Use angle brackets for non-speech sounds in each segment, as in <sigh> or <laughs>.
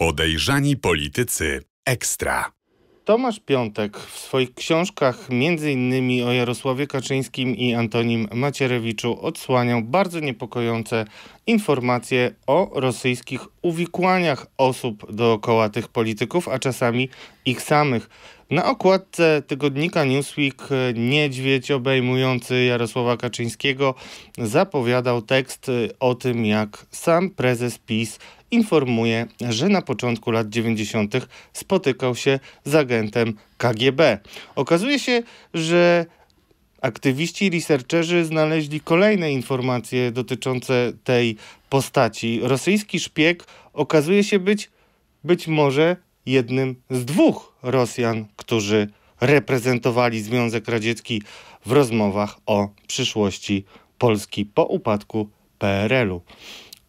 Podejrzani politycy ekstra. Tomasz Piątek w swoich książkach m.in. o Jarosławie Kaczyńskim i Antonim Macierewiczu odsłaniał bardzo niepokojące informacje o rosyjskich uwikłaniach osób dookoła tych polityków, a czasami ich samych. Na okładce tygodnika Newsweek niedźwiedź obejmujący Jarosława Kaczyńskiego zapowiadał tekst o tym, jak sam prezes PiS informuje, że na początku lat 90. spotykał się z agentem KGB. Okazuje się, że Aktywiści researcherzy znaleźli kolejne informacje dotyczące tej postaci. Rosyjski szpieg okazuje się być być może jednym z dwóch Rosjan, którzy reprezentowali Związek Radziecki w rozmowach o przyszłości Polski po upadku PRL-u.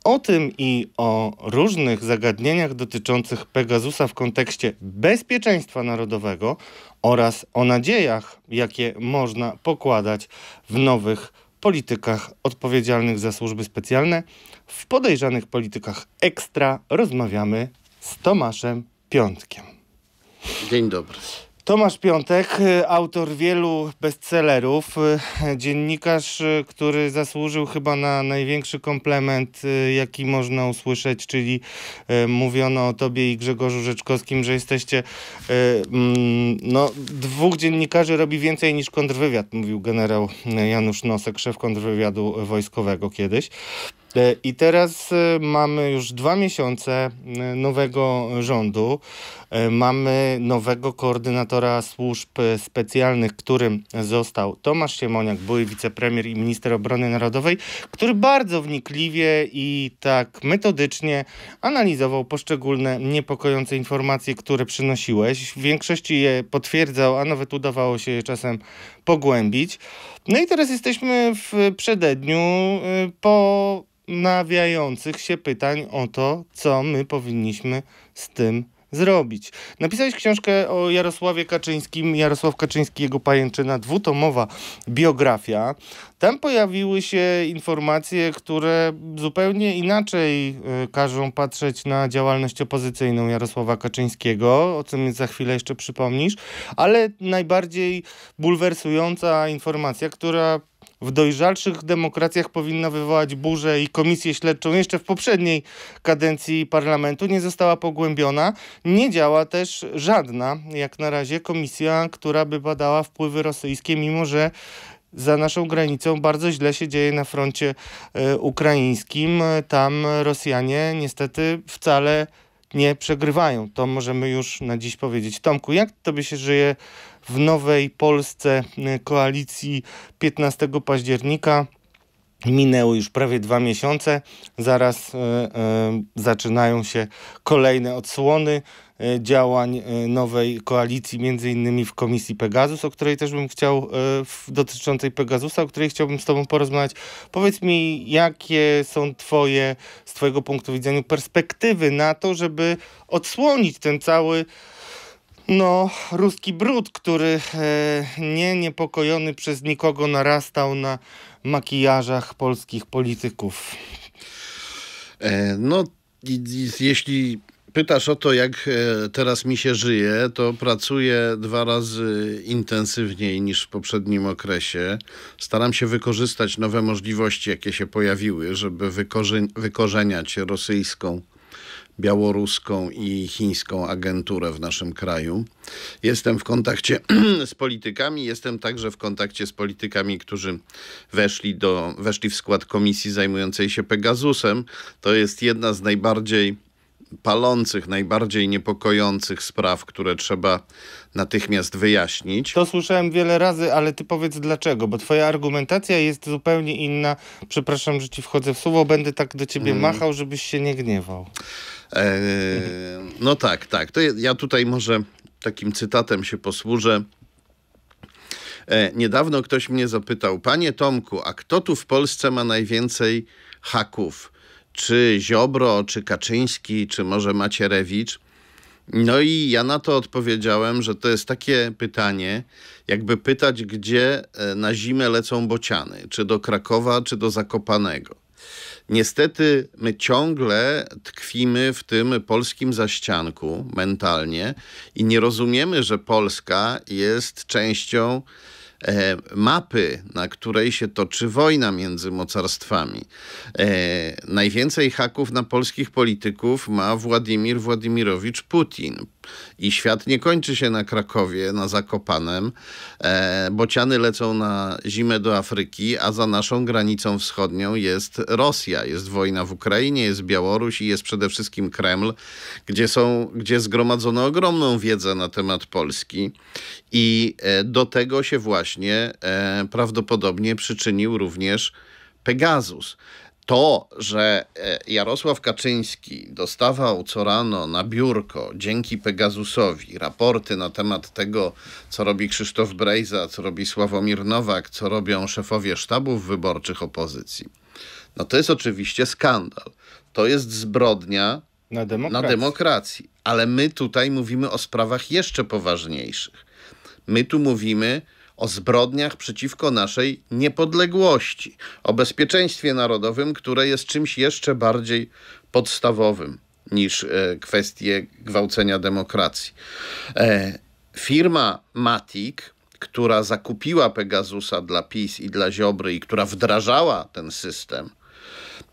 O tym i o różnych zagadnieniach dotyczących Pegasusa w kontekście bezpieczeństwa narodowego oraz o nadziejach, jakie można pokładać w nowych politykach odpowiedzialnych za służby specjalne, w podejrzanych politykach ekstra rozmawiamy z Tomaszem Piątkiem. Dzień dobry. Tomasz Piątek, y, autor wielu bestsellerów, y, dziennikarz, y, który zasłużył chyba na największy komplement, jaki można usłyszeć, czyli mówiono o tobie i Grzegorzu Rzeczkowskim, że jesteście, mm, no, dwóch dziennikarzy robi więcej niż kontrwywiad, mówił generał Janusz Nosek, szef kontrwywiadu wojskowego kiedyś. E, I teraz e, mamy już dwa miesiące e, nowego rządu. Mamy nowego koordynatora służb specjalnych, którym został Tomasz Siemoniak, były wicepremier i minister obrony narodowej, który bardzo wnikliwie i tak metodycznie analizował poszczególne niepokojące informacje, które przynosiłeś. W większości je potwierdzał, a nawet udawało się je czasem pogłębić. No i teraz jesteśmy w przededniu y, ponawiających się pytań o to, co my powinniśmy z tym zrobić zrobić. Napisałeś książkę o Jarosławie Kaczyńskim, Jarosław Kaczyński, jego pajęczyna, dwutomowa biografia. Tam pojawiły się informacje, które zupełnie inaczej y, każą patrzeć na działalność opozycyjną Jarosława Kaczyńskiego, o czym za chwilę jeszcze przypomnisz, ale najbardziej bulwersująca informacja, która w dojrzalszych demokracjach powinna wywołać burzę i komisję śledczą jeszcze w poprzedniej kadencji parlamentu nie została pogłębiona. Nie działa też żadna, jak na razie, komisja, która by badała wpływy rosyjskie, mimo że za naszą granicą bardzo źle się dzieje na froncie y, ukraińskim. Tam Rosjanie niestety wcale nie przegrywają. To możemy już na dziś powiedzieć. Tomku, jak tobie się żyje w Nowej Polsce y, koalicji 15 października. Minęły już prawie dwa miesiące, zaraz y, y, zaczynają się kolejne odsłony y, działań y, nowej koalicji, między innymi w komisji Pegasus, o której też bym chciał, y, w, dotyczącej Pegasusa, o której chciałbym z Tobą porozmawiać. Powiedz mi, jakie są Twoje, z Twojego punktu widzenia, perspektywy na to, żeby odsłonić ten cały no, ruski brud, który e, nie niepokojony przez nikogo narastał na makijażach polskich polityków. E, no, i, i, jeśli pytasz o to, jak e, teraz mi się żyje, to pracuję dwa razy intensywniej niż w poprzednim okresie. Staram się wykorzystać nowe możliwości, jakie się pojawiły, żeby wykorzeniać rosyjską białoruską i chińską agenturę w naszym kraju. Jestem w kontakcie <clears throat> z politykami, jestem także w kontakcie z politykami, którzy weszli, do, weszli w skład komisji zajmującej się Pegasusem. To jest jedna z najbardziej palących, najbardziej niepokojących spraw, które trzeba natychmiast wyjaśnić. To słyszałem wiele razy, ale ty powiedz dlaczego, bo twoja argumentacja jest zupełnie inna. Przepraszam, że ci wchodzę w słowo, będę tak do ciebie mm. machał, żebyś się nie gniewał. E, no tak, tak. To ja tutaj może takim cytatem się posłużę. E, niedawno ktoś mnie zapytał, panie Tomku, a kto tu w Polsce ma najwięcej haków? Czy Ziobro, czy Kaczyński, czy może Macierewicz? No i ja na to odpowiedziałem, że to jest takie pytanie, jakby pytać, gdzie e, na zimę lecą bociany, czy do Krakowa, czy do Zakopanego. Niestety my ciągle tkwimy w tym polskim zaścianku mentalnie i nie rozumiemy, że Polska jest częścią e, mapy, na której się toczy wojna między mocarstwami. E, najwięcej haków na polskich polityków ma Władimir Władimirowicz Putin. I świat nie kończy się na Krakowie, na Zakopanem. E, bociany lecą na zimę do Afryki, a za naszą granicą wschodnią jest Rosja. Jest wojna w Ukrainie, jest Białoruś i jest przede wszystkim Kreml, gdzie, są, gdzie zgromadzono ogromną wiedzę na temat Polski. I e, do tego się właśnie e, prawdopodobnie przyczynił również Pegasus to, że e, Jarosław Kaczyński dostawał co rano na biurko dzięki Pegasusowi raporty na temat tego, co robi Krzysztof Brejza, co robi Sławomir Nowak, co robią szefowie sztabów wyborczych opozycji. No to jest oczywiście skandal. To jest zbrodnia na demokracji. na demokracji. Ale my tutaj mówimy o sprawach jeszcze poważniejszych. My tu mówimy o zbrodniach przeciwko naszej niepodległości, o bezpieczeństwie narodowym, które jest czymś jeszcze bardziej podstawowym niż e, kwestie gwałcenia demokracji. E, firma Matic, która zakupiła Pegasusa dla PiS i dla Ziobry i która wdrażała ten system,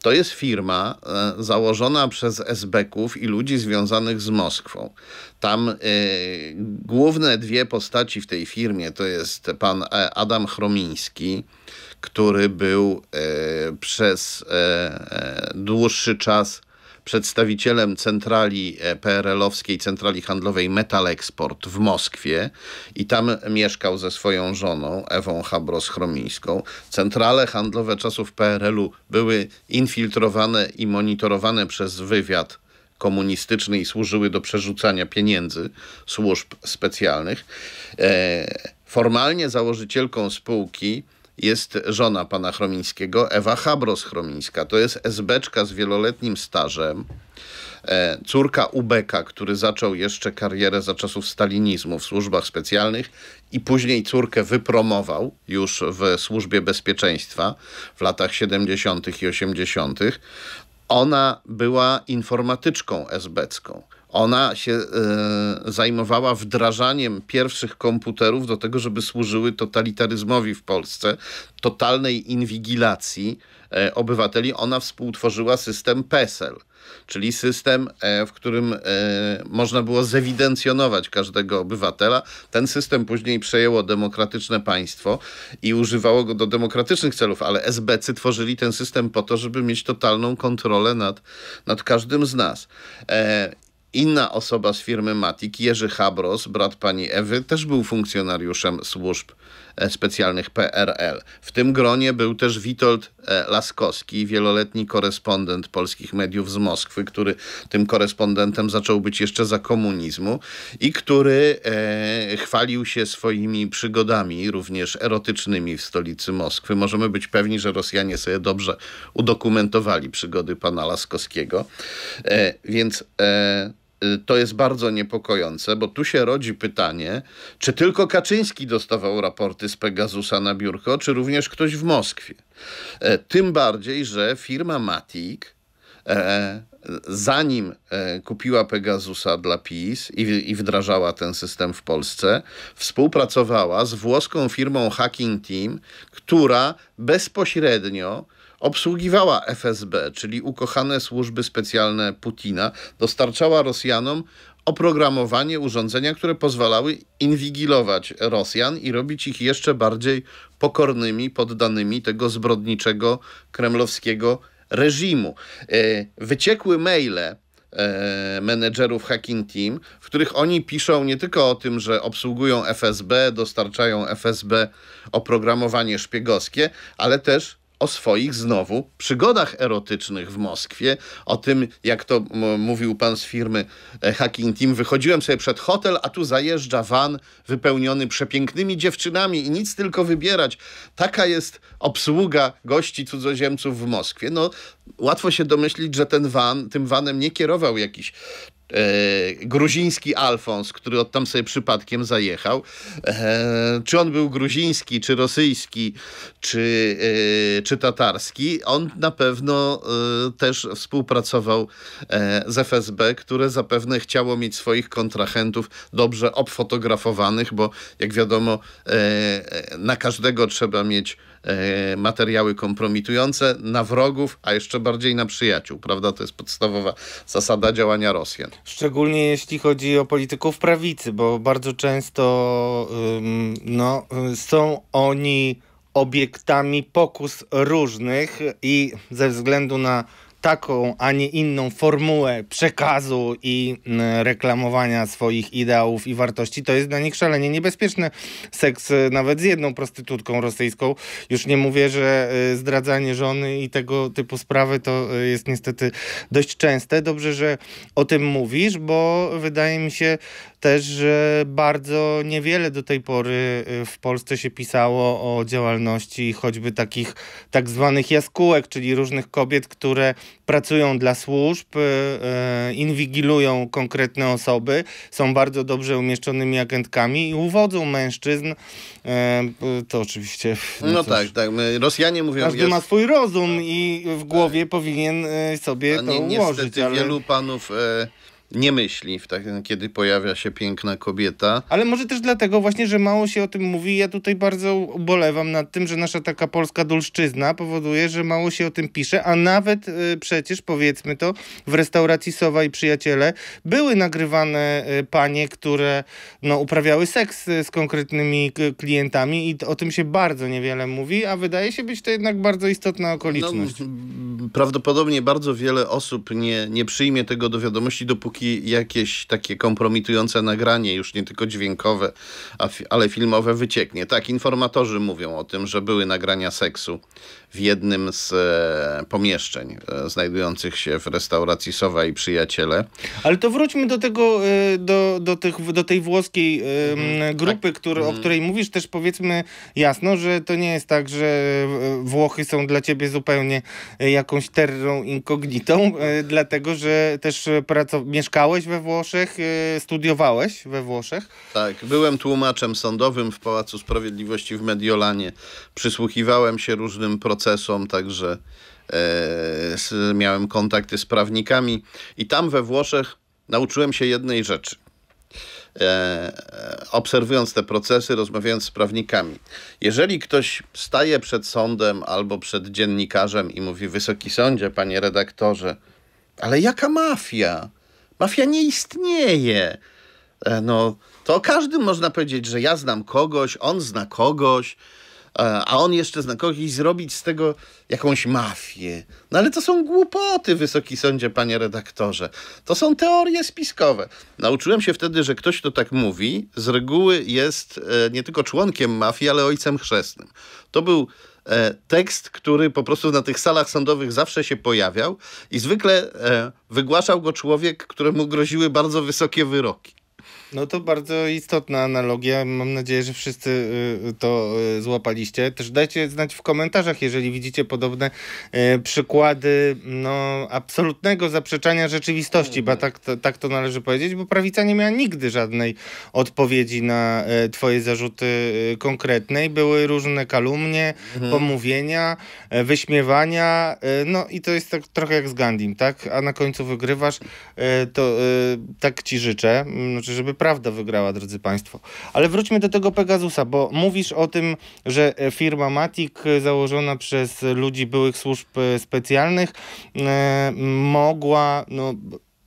to jest firma e, założona przez esbeków i ludzi związanych z Moskwą. Tam y, główne dwie postaci w tej firmie to jest pan e, Adam Chromiński, który był y, przez y, dłuższy czas przedstawicielem centrali e, PRL-owskiej, centrali handlowej Metal Export w Moskwie i tam mieszkał ze swoją żoną Ewą Habros-Chromińską. Centrale handlowe czasów PRL-u były infiltrowane i monitorowane przez wywiad komunistyczny i służyły do przerzucania pieniędzy służb specjalnych. E, formalnie założycielką spółki jest żona pana Chromińskiego, Ewa Chabros-Chromińska. To jest esbeczka z wieloletnim stażem. E, córka Ubeka, który zaczął jeszcze karierę za czasów stalinizmu w służbach specjalnych i później córkę wypromował już w służbie bezpieczeństwa w latach 70. i 80. Ona była informatyczką esbecką ona się y, zajmowała wdrażaniem pierwszych komputerów do tego, żeby służyły totalitaryzmowi w Polsce, totalnej inwigilacji y, obywateli. Ona współtworzyła system PESEL czyli system, e, w którym można było zewidencjonować każdego obywatela. Ten system później przejęło demokratyczne państwo i używało go do demokratycznych celów, ale SBC tworzyli ten system po to, żeby mieć totalną kontrolę nad, nad każdym z nas. Inna osoba z firmy Matik, Jerzy Habros, brat pani Ewy, też był funkcjonariuszem służb E, specjalnych PRL. W tym gronie był też Witold e, Laskowski, wieloletni korespondent polskich mediów z Moskwy, który tym korespondentem zaczął być jeszcze za komunizmu i który e, chwalił się swoimi przygodami, również erotycznymi w stolicy Moskwy. Możemy być pewni, że Rosjanie sobie dobrze udokumentowali przygody pana Laskowskiego. E, więc e, Y, to jest bardzo niepokojące, bo tu się rodzi pytanie, czy tylko Kaczyński dostawał raporty z Pegasusa na biurko, czy również ktoś w Moskwie. E, tym bardziej, że firma Matic e, zanim e, kupiła Pegasusa dla PiS i, i wdrażała ten system w Polsce, współpracowała z włoską firmą Hacking Team, która bezpośrednio obsługiwała FSB, czyli ukochane służby specjalne Putina, dostarczała Rosjanom oprogramowanie, urządzenia, które pozwalały inwigilować Rosjan i robić ich jeszcze bardziej pokornymi, poddanymi tego zbrodniczego kremlowskiego reżimu. E, wyciekły maile e, menedżerów Hacking Team, w których oni piszą nie tylko o tym, że obsługują FSB, dostarczają FSB oprogramowanie szpiegowskie, ale też o swoich znowu przygodach erotycznych w Moskwie, o tym, jak to mówił pan z firmy e, Hacking Team, wychodziłem sobie przed hotel, a tu zajeżdża van wypełniony przepięknymi dziewczynami i nic tylko wybierać. Taka jest obsługa gości cudzoziemców w Moskwie. No, łatwo się domyślić, że ten van, tym vanem nie kierował jakiś E, gruziński Alfons, który od tam sobie przypadkiem zajechał. E, czy on był gruziński, czy rosyjski, czy, e, czy tatarski, on na pewno też współpracował z FSB, które zapewne chciało mieć swoich kontrahentów dobrze obfotografowanych, bo jak wiadomo, na każdego trzeba mieć E, materiały kompromitujące na wrogów, a jeszcze bardziej na przyjaciół, prawda? To jest podstawowa zasada działania Rosjan. Szczególnie jeśli chodzi o polityków prawicy, bo bardzo często no, są oni obiektami pokus różnych i ze względu na taką, a nie inną formułę przekazu i mm, reklamowania swoich ideałów i wartości, to jest dla nich szalenie niebezpieczne. Seks e, nawet z jedną prostytutką rosyjską, już nie mówię, że e, zdradzanie żony i tego typu sprawy to e, jest niestety dość częste. Dobrze, że o tym mówisz, bo wydaje mi się też, że bardzo niewiele do tej pory w Polsce się pisało o działalności choćby takich tak zwanych jaskółek, czyli różnych kobiet, które pracują dla służb, y, y, inwigilują konkretne osoby, są bardzo dobrze umieszczonymi agentkami i uwodzą mężczyzn. Y, to oczywiście. No, no tak, tak. My, Rosjanie mówią. Każdy jest... ma swój rozum i w głowie tak. powinien sobie nie, to ułożyć. Niestety ale... wielu panów nie myśli, w tak, kiedy pojawia się piękna kobieta. Ale może też dlatego właśnie, że mało się o tym mówi. Ja tutaj bardzo ubolewam nad tym, że nasza taka polska dulszczyzna powoduje, że mało się o tym pisze, a nawet y, przecież powiedzmy to w restauracji Sowa i Przyjaciele były nagrywane y, panie, które no, uprawiały seks y, z konkretnymi klientami i o tym się bardzo niewiele mówi, a wydaje się być to jednak bardzo istotna okoliczność. No, prawdopodobnie bardzo wiele osób nie, nie przyjmie tego do wiadomości, dopóki jakieś takie kompromitujące nagranie, już nie tylko dźwiękowe, ale filmowe, wycieknie. Tak, informatorzy mówią o tym, że były nagrania seksu w jednym z e, pomieszczeń e, znajdujących się w restauracji Sowa i Przyjaciele. Ale to wróćmy do tego, e, do, do, tych, do tej włoskiej mm, grupy, tak. który, o mhm. której mówisz. Też powiedzmy jasno, że to nie jest tak, że Włochy są dla ciebie zupełnie jakąś terrą incognitą, dlatego, że też mieszkałeś we Włoszech, studiowałeś we Włoszech. Tak, byłem tłumaczem sądowym w Pałacu Sprawiedliwości w Mediolanie. Przysłuchiwałem się różnym procesom procesom, także e, miałem kontakty z prawnikami i tam we Włoszech nauczyłem się jednej rzeczy. E, obserwując te procesy, rozmawiając z prawnikami. Jeżeli ktoś staje przed sądem albo przed dziennikarzem i mówi: Wysoki sądzie, panie redaktorze, ale jaka mafia? Mafia nie istnieje. E, no, to o każdym można powiedzieć, że ja znam kogoś, on zna kogoś. E, a on jeszcze na kogoś zrobić z tego jakąś mafię. No ale to są głupoty, wysoki sądzie, panie redaktorze. To są teorie spiskowe. Nauczyłem się wtedy, że ktoś, kto tak mówi, z reguły jest e, nie tylko członkiem mafii, ale ojcem chrzestnym. To był e, tekst, który po prostu na tych salach sądowych zawsze się pojawiał i zwykle wygłaszał go człowiek, któremu groziły bardzo wysokie wyroki. No to bardzo istotna analogia. Mam nadzieję, że wszyscy y, to y, złapaliście. Też dajcie znać w komentarzach, jeżeli widzicie podobne y, przykłady no, absolutnego zaprzeczania rzeczywistości, bo tak, tak to należy powiedzieć, bo prawica nie miała nigdy żadnej odpowiedzi na twoje zarzuty konkretnej. Były różne kalumnie, mhm. pomówienia, e, wyśmiewania, no i to jest tak trochę jak z Gandim, tak? A na końcu wygrywasz, to tak ci życzę, znaczy, żeby prawda wygrała, drodzy Państwo. Ale wróćmy do tego Pegasusa, bo mówisz o tym, że e, firma Matic, e, założona przez ludzi byłych służb e, specjalnych, mogła, no,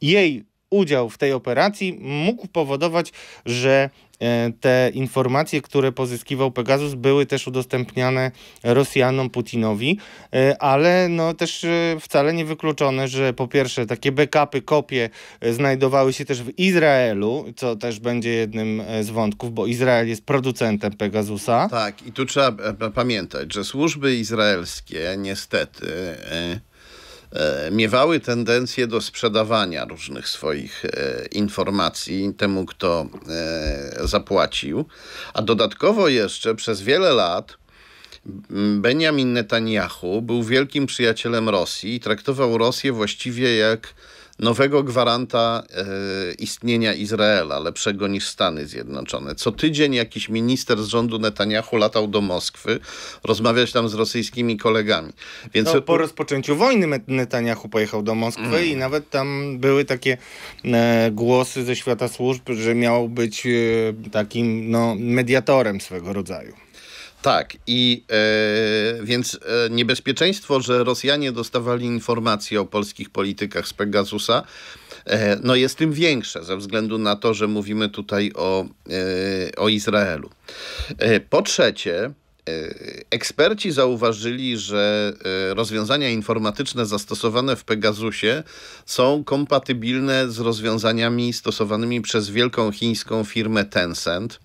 jej udział w tej operacji mógł powodować, że E, te informacje, które pozyskiwał Pegasus, były też udostępniane Rosjanom, Putinowi, e, ale no też e, wcale nie wykluczone, że po pierwsze takie backupy, kopie znajdowały się też w Izraelu, co też będzie jednym z wątków, bo Izrael jest producentem Pegasusa. Tak, i tu trzeba pamiętać, że służby izraelskie niestety E, miewały tendencję do sprzedawania różnych swoich e, informacji temu, kto e, zapłacił. A dodatkowo jeszcze przez wiele lat Benjamin Netanyahu był wielkim przyjacielem Rosji i traktował Rosję właściwie jak nowego gwaranta e, istnienia Izraela, lepszego niż Stany Zjednoczone. Co tydzień jakiś minister z rządu Netanyahu latał do Moskwy, rozmawiać tam z rosyjskimi kolegami. Więc... No, po rozpoczęciu wojny Netanyahu pojechał do Moskwy mm. i nawet tam były takie e, głosy ze świata służb, że miał być e, takim no, mediatorem swego rodzaju. Tak, i e, więc e, niebezpieczeństwo, że Rosjanie dostawali informacje o polskich politykach z Pegasusa, e, no jest tym większe ze względu na to, że mówimy tutaj o, e, o Izraelu. E, po trzecie, e, Eksperci zauważyli, że rozwiązania informatyczne zastosowane w Pegasusie są kompatybilne z rozwiązaniami stosowanymi przez wielką chińską firmę Tencent.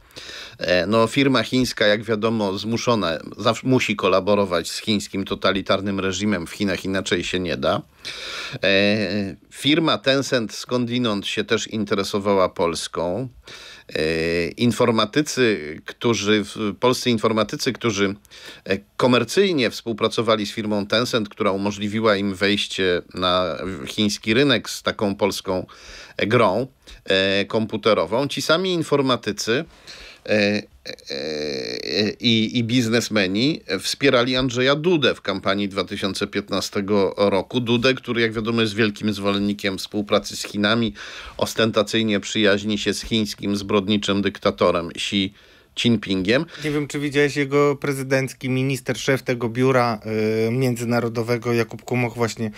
E, no, firma chińska, jak wiadomo, zmuszona zawsze musi kolaborować z chińskim totalitarnym reżimem. W Chinach inaczej się nie da. E, firma Tencent skądinąd się też interesowała Polską. Y, informatycy, którzy, polscy informatycy, którzy e, komercyjnie współpracowali z firmą Tencent, która umożliwiła im wejście na chiński rynek z taką polską e, grą e, komputerową, ci sami informatycy E, e, e, i, i biznesmeni wspierali Andrzeja Dudę w kampanii 2015 roku. Dudę, który jak wiadomo jest wielkim zwolennikiem współpracy z Chinami, ostentacyjnie przyjaźni się z chińskim zbrodniczym dyktatorem Xi Jinpingiem. Nie wiem, czy widziałeś jego prezydencki minister, szef tego biura y, międzynarodowego, Jakub Kumoch właśnie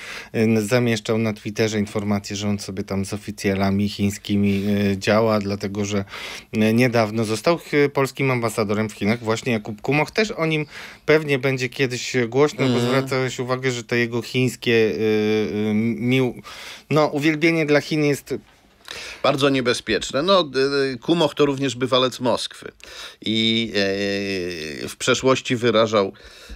y, zamieszczał na Twitterze informację, że on sobie tam z oficjalami chińskimi y, działa, dlatego że y, niedawno został y, polskim ambasadorem w Chinach. Właśnie Jakub Kumoch też o nim pewnie będzie kiedyś y, głośno, mm. bo zwracałeś uwagę, że to jego chińskie mił... no, uwielbienie dla Chin jest bardzo niebezpieczne. No, Kumoch to również bywalec Moskwy i e, w przeszłości wyrażał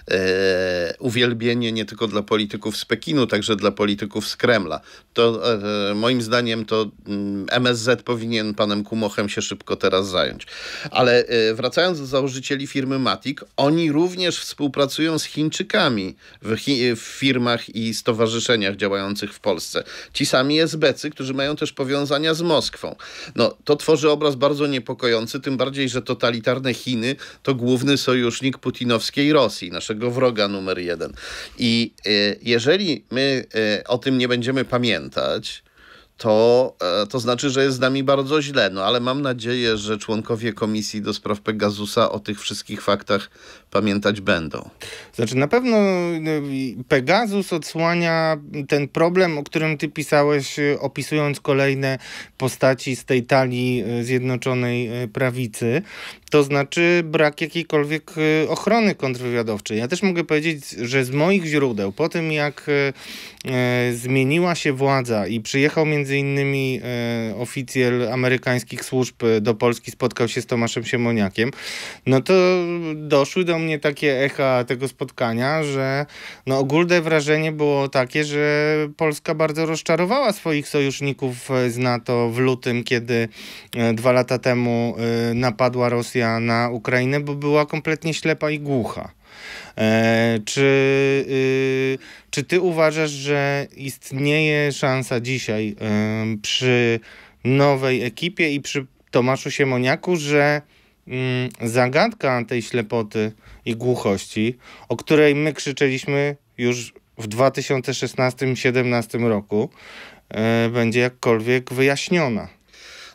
e, uwielbienie nie tylko dla polityków z Pekinu, także dla polityków z Kremla. To e, moim zdaniem to MSZ mm, powinien panem Kumochem się szybko teraz zająć. Ale e, wracając do założycieli firmy Matic, oni również współpracują z Chińczykami w, chi w firmach i stowarzyszeniach działających w Polsce. Ci sami SBC, którzy mają też powiązania z Moskwą. No, to tworzy obraz bardzo niepokojący, tym bardziej, że totalitarne Chiny to główny sojusznik putinowskiej Rosji, Nasze naszego wroga numer jeden. I e, jeżeli my e, o tym nie będziemy pamiętać, to, e, to znaczy, że jest z nami bardzo źle. No ale mam nadzieję, że członkowie komisji do spraw Pegasusa o tych wszystkich faktach pamiętać będą. Znaczy na pewno no, Pegasus odsłania ten problem, o którym ty pisałeś, opisując kolejne postaci z tej talii Zjednoczonej Prawicy to znaczy brak jakiejkolwiek y, ochrony kontrwywiadowczej. Ja też mogę powiedzieć, że z moich źródeł, po tym jak y, y, zmieniła się władza i przyjechał między innymi oficjel amerykańskich służb do Polski, spotkał się z Tomaszem Siemoniakiem, no to doszły do mnie takie echa tego spotkania, że no ogólne wrażenie było takie, że Polska bardzo rozczarowała swoich sojuszników z NATO w lutym, kiedy dwa lata temu napadła Rosja Rosja na Ukrainę, bo była kompletnie ślepa i głucha. E, czy, y, czy ty uważasz, że istnieje szansa dzisiaj y, przy nowej ekipie i przy Tomaszu Siemoniaku, że y, zagadka tej ślepoty i głuchości, o której my krzyczeliśmy już w 2016-2017 roku, e, będzie jakkolwiek wyjaśniona?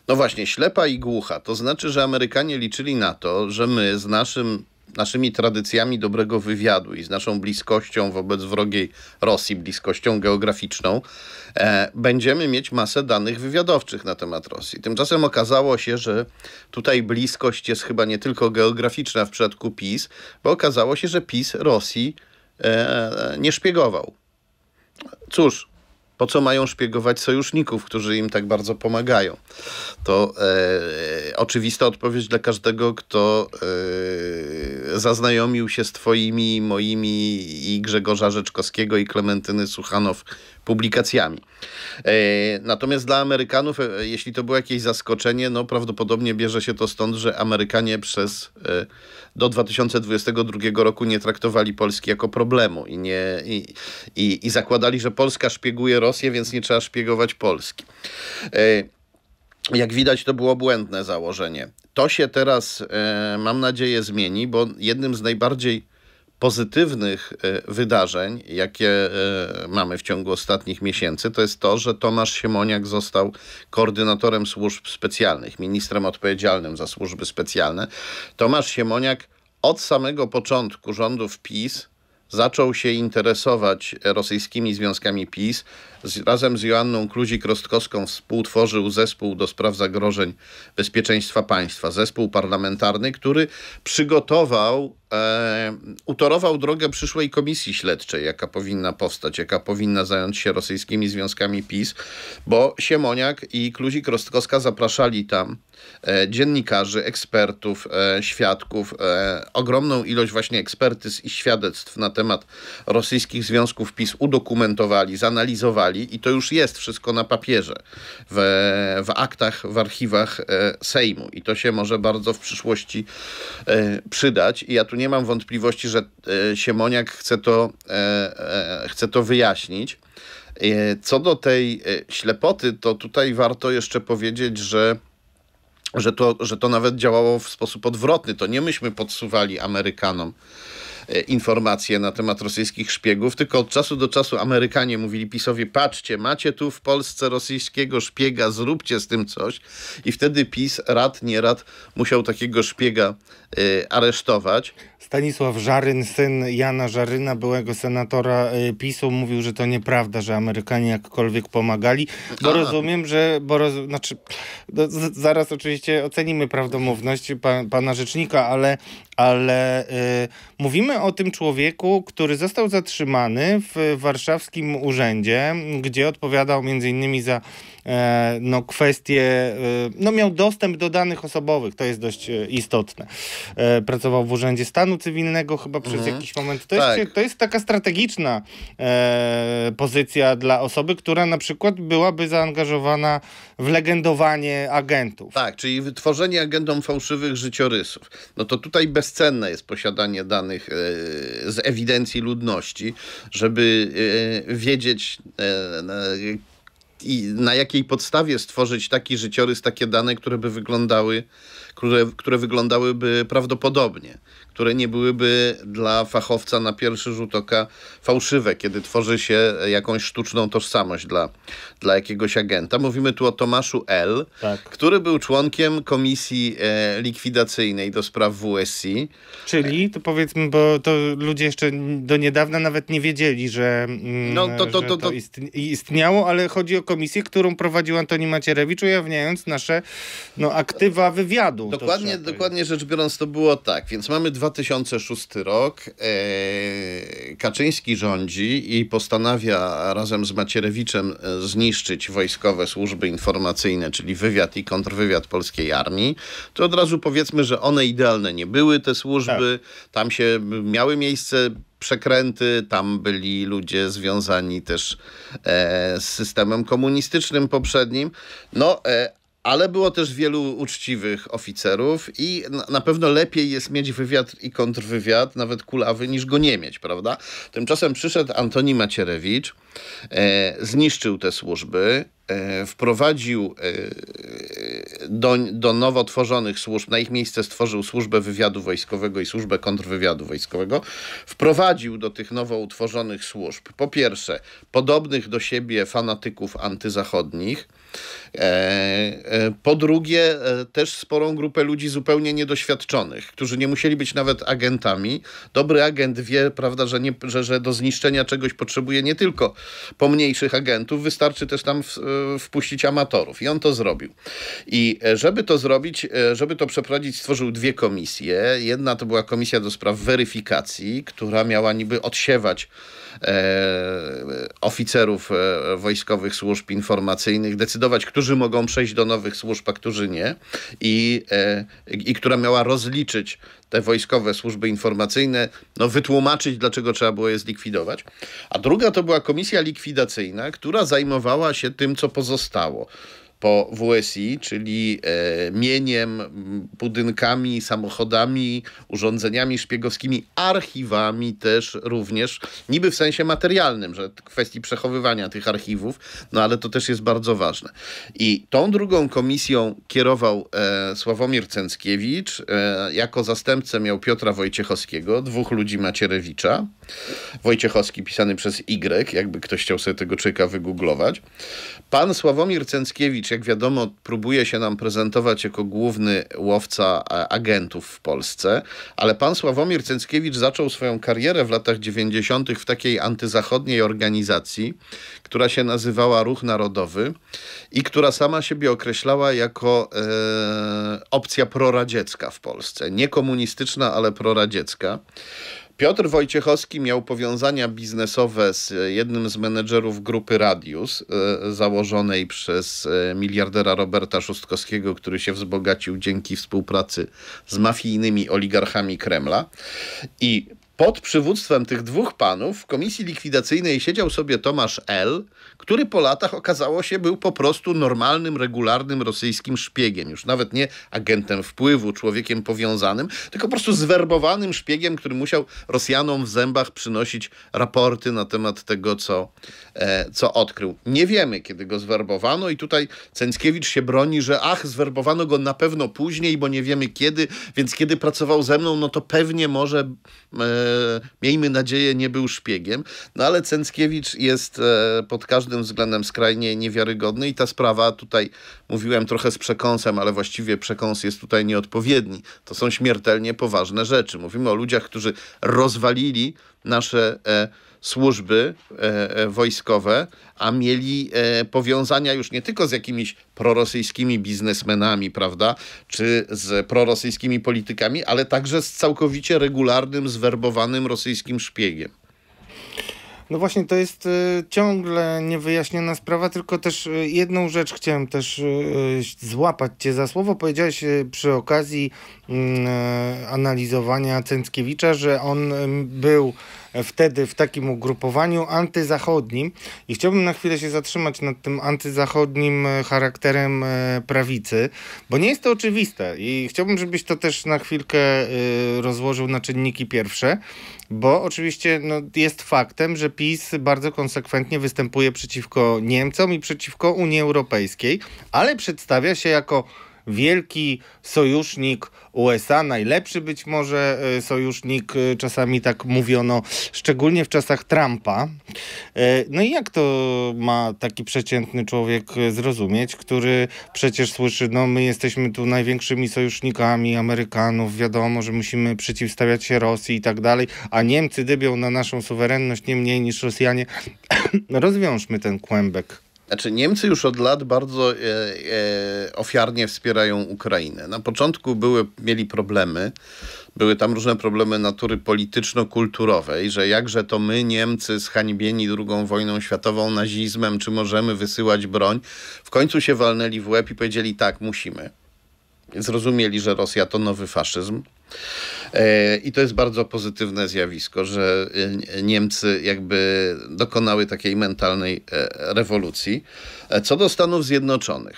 No właśnie, ślepa i głucha. To znaczy, że Amerykanie liczyli na to, że my z naszym naszymi tradycjami dobrego wywiadu i z naszą bliskością wobec wrogiej Rosji, bliskością geograficzną, e, będziemy mieć masę danych wywiadowczych na temat Rosji. Tymczasem okazało się, że tutaj bliskość jest chyba nie tylko geograficzna w przypadku PiS, bo okazało się, że PiS Rosji e, nie szpiegował. Cóż, po co mają szpiegować sojuszników, którzy im tak bardzo pomagają? To e, oczywista odpowiedź dla każdego, kto e, zaznajomił się z Twoimi, moimi i Grzegorza Rzeczkowskiego i Klementyny Suchanow publikacjami. E, natomiast dla Amerykanów, e, jeśli to było jakieś zaskoczenie, no prawdopodobnie bierze się to stąd, że Amerykanie przez e, do 2022 roku nie traktowali Polski jako problemu i, nie, i, i, i zakładali, że Polska szpieguje Rosję, więc nie trzeba szpiegować Polski. E, jak widać, to było błędne założenie. To się teraz, e, mam nadzieję, zmieni, bo jednym z najbardziej pozytywnych e, wydarzeń, jakie e, mamy w ciągu ostatnich miesięcy, to jest to, że Tomasz Siemoniak został koordynatorem służb specjalnych, ministrem odpowiedzialnym za służby specjalne. Tomasz Siemoniak od samego początku rządów PiS zaczął się interesować rosyjskimi związkami PiS. Z, razem z Joanną Kluzik-Rostkowską współtworzył zespół do spraw zagrożeń bezpieczeństwa państwa, zespół parlamentarny, który przygotował, e, utorował drogę przyszłej komisji śledczej, jaka powinna powstać, jaka powinna zająć się rosyjskimi związkami PiS, bo Siemoniak i Kluzik-Rostkowska zapraszali tam E, dziennikarzy, ekspertów, e, świadków, e, ogromną ilość właśnie ekspertyz i świadectw na temat rosyjskich związków PiS udokumentowali, zanalizowali i to już jest wszystko na papierze, w, w aktach, w archiwach Sejmu i to się może bardzo w przyszłości przydać i ja tu nie mam wątpliwości, że Siemoniak chce to, chce to wyjaśnić. Co do tej ślepoty, to tutaj warto jeszcze powiedzieć, że tak. że to, że to nawet działało w sposób odwrotny. To nie myśmy podsuwali Amerykanom e, informacje na temat rosyjskich szpiegów, tylko od czasu do czasu Amerykanie mówili PiSowi, patrzcie, macie tu w Polsce rosyjskiego szpiega, zróbcie z tym coś. I wtedy PiS rad, nie rad musiał takiego szpiega y, aresztować. Stanisław Żaryn, syn Jana Żaryna, byłego senatora e, PiSu, mówił, że to nieprawda, że Amerykanie jakkolwiek pomagali, bo rozumiem, że, bo roz, znaczy, no, z, zaraz oczywiście ocenimy prawdomówność pana rzecznika, ale, ale y, mówimy o tym człowieku, który został zatrzymany w warszawskim urzędzie, gdzie odpowiadał między innymi za E, no, kwestie, e, no, miał dostęp do danych osobowych, to jest dość e, istotne. Pracował w Urzędzie Stanu Cywilnego chyba przez mhm. jakiś moment. To, tak. jest, to jest taka strategiczna pozycja dla osoby, która na przykład byłaby zaangażowana w legendowanie agentów. Tak, czyli wytworzenie agentom fałszywych życiorysów. No to tutaj bezcenne jest posiadanie danych z ewidencji ludności, żeby wiedzieć i na jakiej podstawie stworzyć taki życiorys, takie dane, które by wyglądały, które, które wyglądałyby prawdopodobnie, które nie byłyby dla fachowca na pierwszy rzut oka fałszywe, kiedy tworzy się jakąś sztuczną tożsamość dla, dla jakiegoś agenta. Mówimy tu o Tomaszu L., tak. który był członkiem komisji e, likwidacyjnej do spraw WSC. Czyli, to powiedzmy, bo to ludzie jeszcze do niedawna nawet nie wiedzieli, że, mm, no, to, to, to, to, istniało, ale chodzi o komisję, którą prowadził Antoni Macierewicz, ujawniając nasze no, aktywa wywiadu. Dokładnie, dokładnie rzecz biorąc to było tak, więc mamy dwa 2006 rok. E, Kaczyński rządzi i postanawia razem z Macierewiczem e, zniszczyć wojskowe służby informacyjne, czyli wywiad i kontrwywiad polskiej armii. To od razu powiedzmy, że one idealne nie były, te służby. Tak. Tam się miały miejsce przekręty, tam byli ludzie związani też e, z systemem komunistycznym poprzednim. No, ale było też wielu uczciwych oficerów i na pewno lepiej jest mieć wywiad i kontrwywiad, nawet kulawy, niż go nie mieć, prawda? Tymczasem przyszedł Antoni Macierewicz, e, zniszczył te służby, e, wprowadził e, do, do nowo tworzonych służb, na ich miejsce stworzył służbę wywiadu wojskowego i służbę kontrwywiadu wojskowego, wprowadził do tych nowo utworzonych służb po pierwsze podobnych do siebie fanatyków antyzachodnich, e, e, po drugie, e, też sporą grupę ludzi zupełnie niedoświadczonych, którzy nie musieli być nawet agentami. Dobry agent wie, prawda, że, nie, że, że do zniszczenia czegoś potrzebuje nie tylko pomniejszych agentów, wystarczy też tam w, wpuścić amatorów. I on to zrobił. I E, żeby to zrobić, e, żeby to przeprowadzić, stworzył dwie komisje. Jedna to była komisja do spraw weryfikacji, która miała niby odsiewać e, oficerów e, wojskowych służb informacyjnych, decydować, którzy mogą przejść do nowych służb, a którzy nie, i, e, i która miała rozliczyć te wojskowe służby informacyjne, no, wytłumaczyć, dlaczego trzeba było je zlikwidować. A druga to była komisja likwidacyjna, która zajmowała się tym, co pozostało po WSI, czyli e, mieniem, budynkami, samochodami, urządzeniami szpiegowskimi, archiwami też również, niby w sensie materialnym, że kwestii przechowywania tych archiwów, no ale to też jest bardzo ważne. I tą drugą komisją kierował e, Sławomir Cęckiewicz, e, jako zastępcę miał Piotra Wojciechowskiego, dwóch ludzi Macierewicza. Wojciechowski pisany przez Y, jakby ktoś chciał sobie tego czeka wygooglować. Pan Sławomir Cęckiewicz jak wiadomo, próbuje się nam prezentować jako główny łowca e, agentów w Polsce, ale pan Sławomir Cęckiewicz zaczął swoją karierę w latach 90. w takiej antyzachodniej organizacji, która się nazywała Ruch Narodowy i która sama siebie określała jako e, opcja proradziecka w Polsce. Nie komunistyczna, ale proradziecka. Piotr Wojciechowski miał powiązania biznesowe z jednym z menedżerów grupy Radius, e, założonej przez e, miliardera Roberta Szustkowskiego, który się wzbogacił dzięki współpracy z mafijnymi oligarchami Kremla. I pod przywództwem tych dwóch panów w komisji likwidacyjnej siedział sobie Tomasz L., który po latach okazało się był po prostu normalnym, regularnym rosyjskim szpiegiem. Już nawet nie agentem wpływu, człowiekiem powiązanym, tylko po prostu zwerbowanym szpiegiem, który musiał Rosjanom w zębach przynosić raporty na temat tego, co, e, co odkrył. Nie wiemy, kiedy go zwerbowano i tutaj Cęckiewicz się broni, że ach, zwerbowano go na pewno później, bo nie wiemy kiedy, więc kiedy pracował ze mną, no to pewnie może... E, miejmy nadzieję, nie był szpiegiem. No ale Cęckiewicz jest e, pod każdym względem skrajnie niewiarygodny i ta sprawa tutaj, mówiłem trochę z przekąsem, ale właściwie przekąs jest tutaj nieodpowiedni. To są śmiertelnie poważne rzeczy. Mówimy o ludziach, którzy rozwalili nasze e, służby e, e, wojskowe, a mieli e, powiązania już nie tylko z jakimiś prorosyjskimi biznesmenami, prawda, czy z prorosyjskimi politykami, ale także z całkowicie regularnym, zwerbowanym rosyjskim szpiegiem. No właśnie, to jest y, ciągle niewyjaśniona sprawa, tylko też y, jedną rzecz chciałem też y, złapać Cię za słowo. Powiedziałeś przy okazji mm, analizowania Cęckiewicza, że on był wtedy w takim ugrupowaniu antyzachodnim i chciałbym na chwilę się zatrzymać nad tym antyzachodnim e, charakterem e, prawicy, bo nie jest to oczywiste i chciałbym, żebyś to też na chwilkę e, rozłożył na czynniki pierwsze, bo oczywiście no, jest faktem, że PiS bardzo konsekwentnie występuje przeciwko Niemcom i przeciwko Unii Europejskiej, ale przedstawia się jako wielki sojusznik USA, najlepszy być może e, sojusznik, e, czasami tak mówiono, szczególnie w czasach Trumpa. E, no i jak to ma taki przeciętny człowiek zrozumieć, który przecież słyszy, no my jesteśmy tu największymi sojusznikami Amerykanów, wiadomo, że musimy przeciwstawiać się Rosji i tak dalej, a Niemcy dybią na naszą suwerenność nie mniej niż Rosjanie. <coughs> Rozwiążmy ten kłębek. Znaczy, Niemcy już od lat bardzo e, e, ofiarnie wspierają Ukrainę. Na początku były, mieli problemy, były tam różne problemy natury polityczno-kulturowej, że jakże to my, Niemcy, zhańbieni II wojną światową, nazizmem, czy możemy wysyłać broń. W końcu się walnęli w łeb i powiedzieli: tak, musimy. Zrozumieli, że Rosja to nowy faszyzm. E, I to jest bardzo pozytywne zjawisko, że e, Niemcy jakby dokonały takiej mentalnej e, rewolucji. Co do Stanów Zjednoczonych.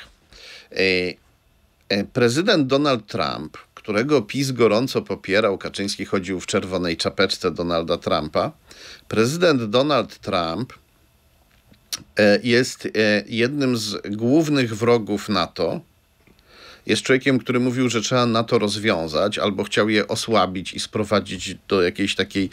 Prezydent Donald Trump, którego PiS gorąco popierał, Kaczyński chodził w czerwonej czapeczce Donalda Trumpa. Prezydent Donald Trump jest jednym z głównych wrogów NATO jest człowiekiem, który mówił, że trzeba NATO rozwiązać, albo chciał je osłabić i sprowadzić do jakiejś takiej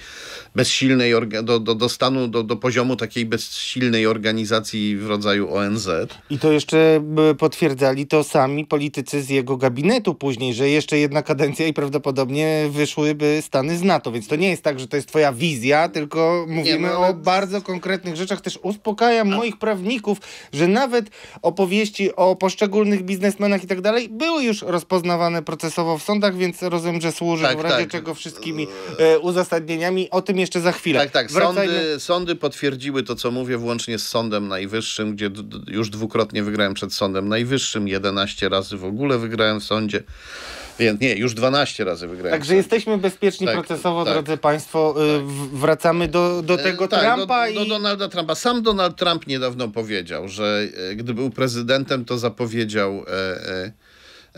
bezsilnej, do, do, do stanu, do, do poziomu takiej bezsilnej organizacji w rodzaju ONZ. I to jeszcze e, potwierdzali to sami politycy z jego gabinetu później, że jeszcze jedna kadencja i prawdopodobnie wyszłyby Stany z NATO, więc to nie jest tak, że to jest twoja wizja, tylko mówimy nie, no, ale... o bardzo konkretnych rzeczach. Też uspokajam A. moich prawników, że nawet opowieści o poszczególnych biznesmenach i tak dalej by były już rozpoznawane procesowo w sądach, więc rozumiem, że służy tak, w razie tak. czego wszystkimi e, uzasadnieniami. O tym jeszcze za chwilę. Tak, tak. Sądy, sądy potwierdziły to, co mówię, włącznie z Sądem Najwyższym, gdzie już dwukrotnie wygrałem przed Sądem Najwyższym, 11 razy w ogóle wygrałem w sądzie. Więc nie, już 12 razy wygrałem. Także jesteśmy bezpieczni tak, procesowo, tak, drodzy Państwo. E, tak. Wracamy do, do e, tego tak, Trumpa. Do, i... do Donalda Trumpa. Sam Donald Trump niedawno powiedział, że e, gdy był prezydentem, to zapowiedział. E, e,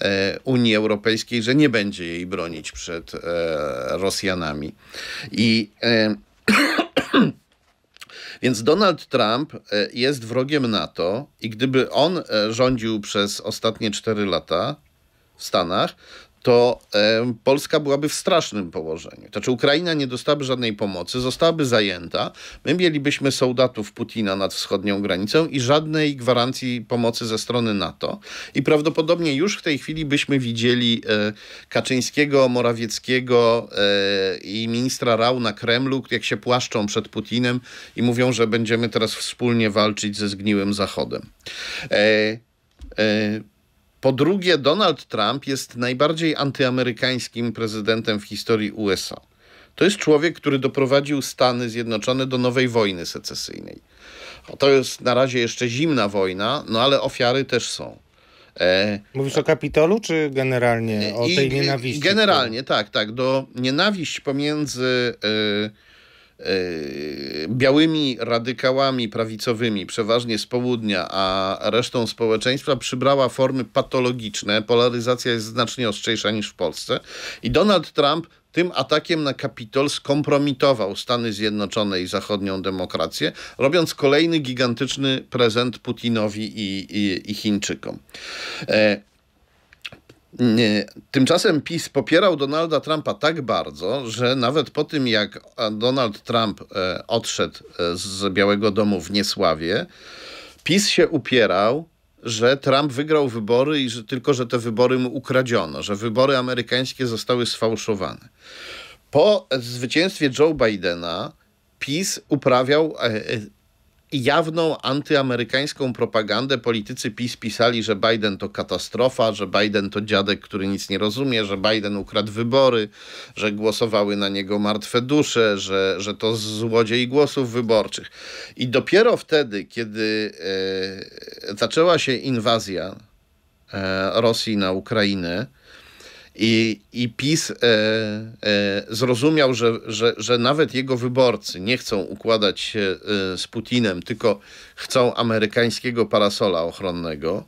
E, Unii Europejskiej, że nie będzie jej bronić przed e, Rosjanami. I e, <clears throat> Więc Donald Trump jest wrogiem NATO i gdyby on rządził przez ostatnie 4 lata w Stanach, to e, Polska byłaby w strasznym położeniu. To znaczy, Ukraina nie dostałaby żadnej pomocy, zostałaby zajęta, my mielibyśmy soldatów Putina nad wschodnią granicą i żadnej gwarancji pomocy ze strony NATO. I prawdopodobnie już w tej chwili byśmy widzieli e, Kaczyńskiego, Morawieckiego e, i ministra Rał na Kremlu, jak się płaszczą przed Putinem i mówią, że będziemy teraz wspólnie walczyć ze zgniłym Zachodem. E, e po drugie, Donald Trump jest najbardziej antyamerykańskim prezydentem w historii USA. To jest człowiek, który doprowadził Stany Zjednoczone do nowej wojny secesyjnej. To jest na razie jeszcze zimna wojna, no ale ofiary też są. E, Mówisz o Kapitolu, czy generalnie o tej nienawiści? Generalnie, tak, tak. Do nienawiść pomiędzy. E, E, białymi radykałami prawicowymi, przeważnie z południa, a resztą społeczeństwa przybrała formy patologiczne. Polaryzacja jest znacznie ostrzejsza niż w Polsce. I Donald Trump tym atakiem na Kapitol skompromitował Stany Zjednoczone i zachodnią demokrację, robiąc kolejny gigantyczny prezent Putinowi i, i, i Chińczykom. E, Tymczasem PiS popierał Donalda Trumpa tak bardzo, że nawet po tym jak Donald Trump e, odszedł e, z Białego Domu w Niesławie, PiS się upierał, że Trump wygrał wybory i że tylko, że te wybory mu ukradziono, że wybory amerykańskie zostały sfałszowane. Po zwycięstwie Joe Bidena PiS uprawiał e, jawną antyamerykańską propagandę politycy PiS pisali, że Biden to katastrofa, że Biden to dziadek, który nic nie rozumie, że Biden ukradł wybory, że głosowały na niego martwe dusze, że, że to złodziej głosów wyborczych. I dopiero wtedy, kiedy e, zaczęła się inwazja e, Rosji na Ukrainę, i, i PiS e, e, zrozumiał, że, że, że nawet jego wyborcy nie chcą układać się e, z Putinem, tylko chcą amerykańskiego parasola ochronnego,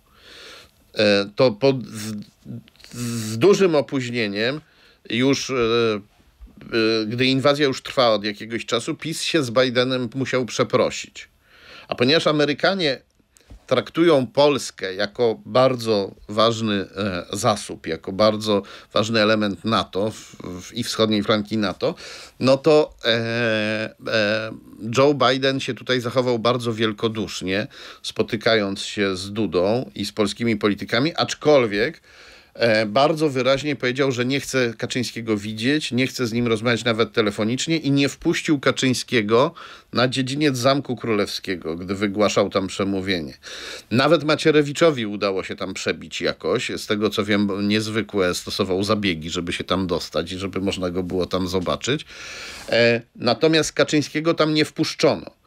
e, to pod, z, z, dużym opóźnieniem już e, e, gdy inwazja już trwała od jakiegoś czasu, PiS się z Bidenem musiał przeprosić. A ponieważ Amerykanie traktują Polskę jako bardzo ważny e, zasób, jako bardzo ważny element NATO i wschodniej flanki NATO, no to e, e, Joe Biden się tutaj zachował bardzo wielkodusznie, spotykając się z Dudą i z polskimi politykami, aczkolwiek E, bardzo wyraźnie powiedział, że nie chce Kaczyńskiego widzieć, nie chce z nim rozmawiać nawet telefonicznie i nie wpuścił Kaczyńskiego na dziedziniec Zamku Królewskiego, gdy wygłaszał tam przemówienie. Nawet Macierewiczowi udało się tam przebić jakoś. Z tego co wiem, niezwykłe stosował zabiegi, żeby się tam dostać i żeby można go było tam zobaczyć. E, natomiast Kaczyńskiego tam nie wpuszczono.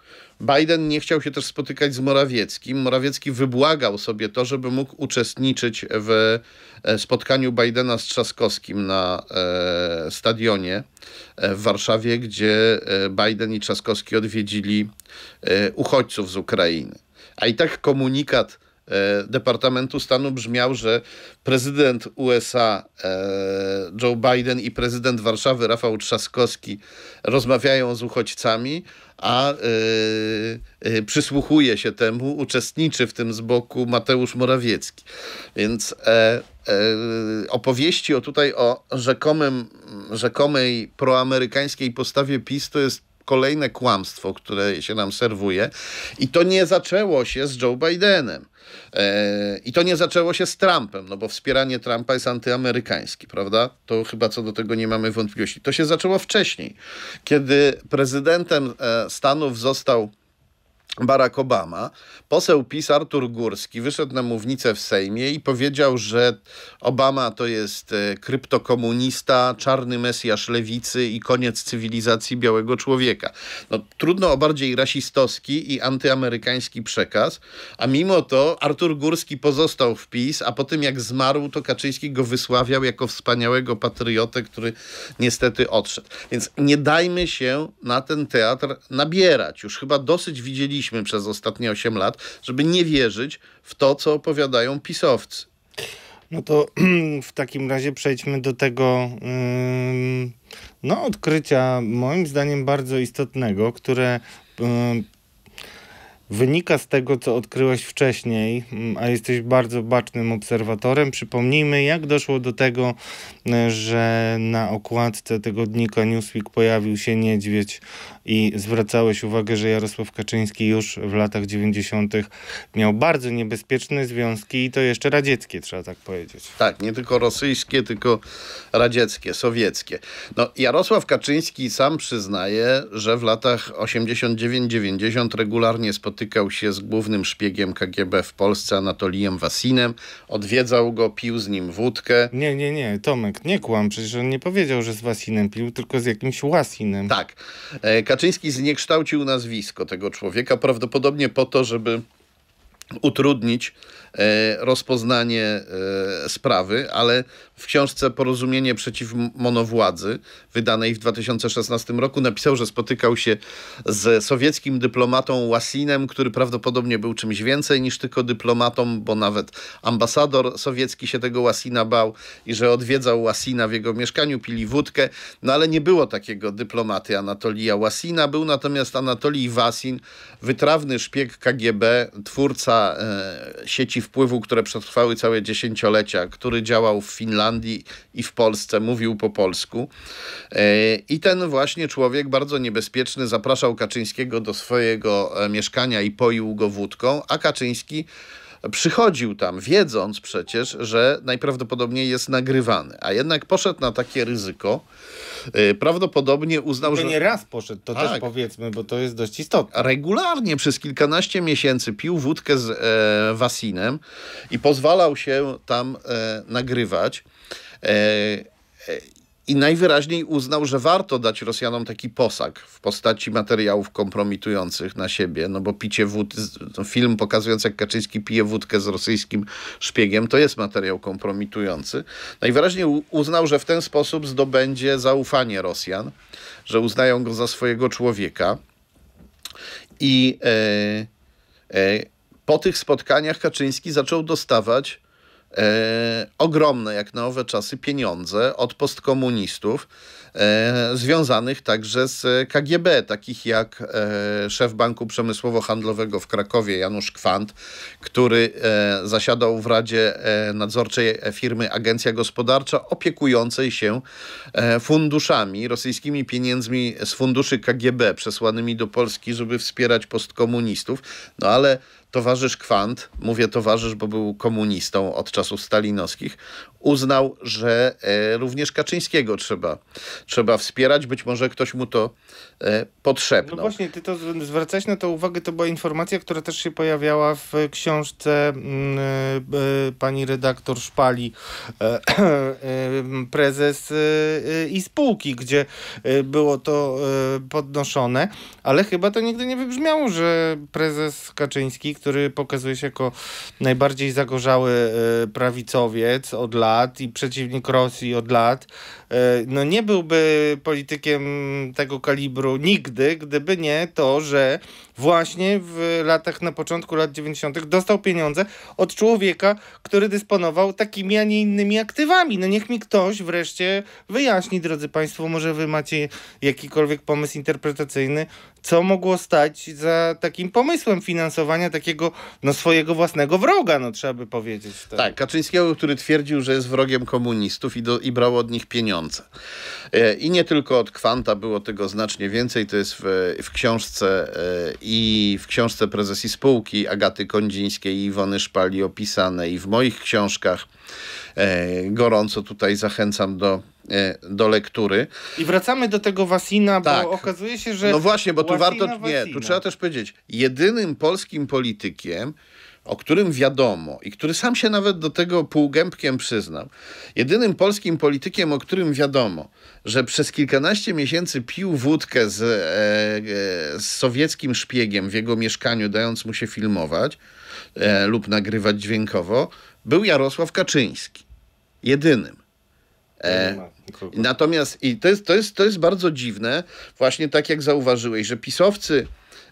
Biden nie chciał się też spotykać z Morawieckim. Morawiecki wybłagał sobie to, żeby mógł uczestniczyć w e, spotkaniu Bidena z Trzaskowskim na e, stadionie e, w Warszawie, gdzie Biden i Trzaskowski odwiedzili uchodźców z Ukrainy. A i tak komunikat E, Departamentu Stanu brzmiał, że prezydent USA e, Joe Biden i prezydent Warszawy Rafał Trzaskowski rozmawiają z uchodźcami, a e, przysłuchuje się temu, uczestniczy w tym z boku Mateusz Morawiecki. Więc opowieści o tutaj o rzekomym, rzekomej proamerykańskiej postawie PiS to jest kolejne kłamstwo, które się nam serwuje. I to nie zaczęło się z Joe Bidenem. E, I to nie zaczęło się z Trumpem, no bo wspieranie Trumpa jest antyamerykańskie, prawda? To chyba co do tego nie mamy wątpliwości. To się zaczęło wcześniej, kiedy prezydentem e, Stanów został Barack Obama, poseł PiS Artur Górski wyszedł na mównicę w Sejmie i powiedział, że Obama to jest e, kryptokomunista, czarny mesjasz lewicy i koniec cywilizacji białego człowieka. No, trudno o bardziej rasistowski i antyamerykański przekaz, a mimo to Artur Górski pozostał w PiS, a po tym jak zmarł, to Kaczyński go wysławiał jako wspaniałego patriotę, który niestety odszedł. Więc nie dajmy się na ten teatr nabierać. Już chyba dosyć widzieliśmy robiliśmy przez ostatnie 8 lat, żeby nie wierzyć w to, co opowiadają pisowcy. No to <clears throat> w takim razie przejdźmy do tego no, odkrycia, moim zdaniem, bardzo istotnego, które wynika z tego, co odkryłeś wcześniej, a jesteś bardzo bacznym obserwatorem. Przypomnijmy, jak doszło do tego, y, że na okładce dnika Newsweek pojawił się niedźwiedź i zwracałeś uwagę, że Jarosław Kaczyński już w latach 90. miał bardzo niebezpieczne związki i to jeszcze radzieckie, trzeba tak powiedzieć. Tak, nie tylko rosyjskie, tylko radzieckie, sowieckie. No, Jarosław Kaczyński sam przyznaje, że w latach 89-90 regularnie spotykał się z głównym szpiegiem KGB w Polsce, Anatolijem Wasinem. Odwiedzał go, pił z nim wódkę. Nie, nie, nie, Tomek, nie kłam, przecież on nie powiedział, że z Wasinem pił, tylko z jakimś Łasinem. Tak. E, Kaczyński zniekształcił nazwisko tego człowieka, prawdopodobnie po to, żeby utrudnić e, rozpoznanie e, sprawy, ale w książce Porozumienie przeciw monowładzy, wydanej w 2016 roku, napisał, że spotykał się z sowieckim dyplomatą Łasinem, który prawdopodobnie był czymś więcej niż tylko dyplomatą, bo nawet ambasador sowiecki się tego Łasina bał i że odwiedzał Łasina w jego mieszkaniu, pili wódkę, no ale nie było takiego dyplomaty Anatolija Łasina, był natomiast Anatolij Wasin, wytrawny szpieg KGB, twórca e, sieci wpływu, które przetrwały całe dziesięciolecia, który działał w Finlandii, Irlandii i w Polsce mówił po polsku. E, I ten właśnie człowiek, bardzo niebezpieczny, zapraszał Kaczyńskiego do swojego e, mieszkania i poił go wódką, a Kaczyński przychodził tam, wiedząc przecież, że najprawdopodobniej jest nagrywany, a jednak poszedł na takie ryzyko. Y, prawdopodobnie uznał, że. Nie raz poszedł, to tak. też powiedzmy, bo to jest dość istotne. Regularnie przez kilkanaście miesięcy pił wódkę z e, Wasinem i pozwalał się tam e, nagrywać. E, e i najwyraźniej uznał, że warto dać Rosjanom taki posag w postaci materiałów kompromitujących na siebie, no bo picie wód, no film pokazujący jak Kaczyński pije wódkę z rosyjskim szpiegiem, to jest materiał kompromitujący. Najwyraźniej uznał, że w ten sposób zdobędzie zaufanie Rosjan, że uznają go za swojego człowieka i e, e, po tych spotkaniach Kaczyński zaczął dostawać e, ogromne, jak na owe czasy, pieniądze od postkomunistów, e, związanych także z KGB, takich jak e, szef Banku Przemysłowo-Handlowego w Krakowie Janusz Kwant, który e, zasiadał w Radzie e, Nadzorczej firmy Agencja Gospodarcza opiekującej się e, funduszami, rosyjskimi pieniędzmi z funduszy KGB przesłanymi do Polski, żeby wspierać postkomunistów. No ale towarzysz Kwant, mówię towarzysz, bo był komunistą od czasów stalinowskich, uznał, że e, również Kaczyńskiego trzeba, trzeba wspierać. Być może ktoś mu to e, potrzebne. No właśnie, ty to zwracałeś na to uwagę, to była informacja, która też się pojawiała w książce mm, e, pani redaktor Szpali, <clears throat> prezes i spółki, gdzie było to podnoszone, ale chyba to nigdy nie wybrzmiało, że prezes Kaczyński, który pokazuje się jako najbardziej zagorzały e, prawicowiec od lat i przeciwnik Rosji od lat, E, no nie byłby politykiem tego kalibru nigdy, gdyby nie to, że właśnie w latach, na początku lat 90. dostał pieniądze od człowieka, który dysponował takimi, a nie innymi aktywami. No niech mi ktoś wreszcie wyjaśni, drodzy Państwo, może Wy macie jakikolwiek pomysł interpretacyjny, co mogło stać za takim pomysłem finansowania takiego, no swojego własnego wroga, no trzeba by powiedzieć. Tak, tak Kaczyńskiego, który twierdził, że jest wrogiem komunistów i, do, i brał od nich pieniądze. E, I nie tylko od Kwanta było tego znacznie więcej, to jest w, w książce e, i w książce prezesi spółki Agaty Kondzińskiej i Iwony Szpali opisane i w moich książkach. E, gorąco tutaj zachęcam do do lektury. I wracamy do tego Wasina, tak. bo okazuje się, że... No właśnie, bo tu Wasina, warto... Nie, tu trzeba też powiedzieć, jedynym polskim politykiem, o którym wiadomo i który sam się nawet do tego półgębkiem przyznał, jedynym polskim politykiem, o którym wiadomo, że przez kilkanaście miesięcy pił wódkę z, e, e z sowieckim szpiegiem w jego mieszkaniu, dając mu się filmować e, lub nagrywać dźwiękowo, był Jarosław Kaczyński. Jedynym. E, natomiast i to jest, to, jest, to jest bardzo dziwne, właśnie tak jak zauważyłeś, że pisowcy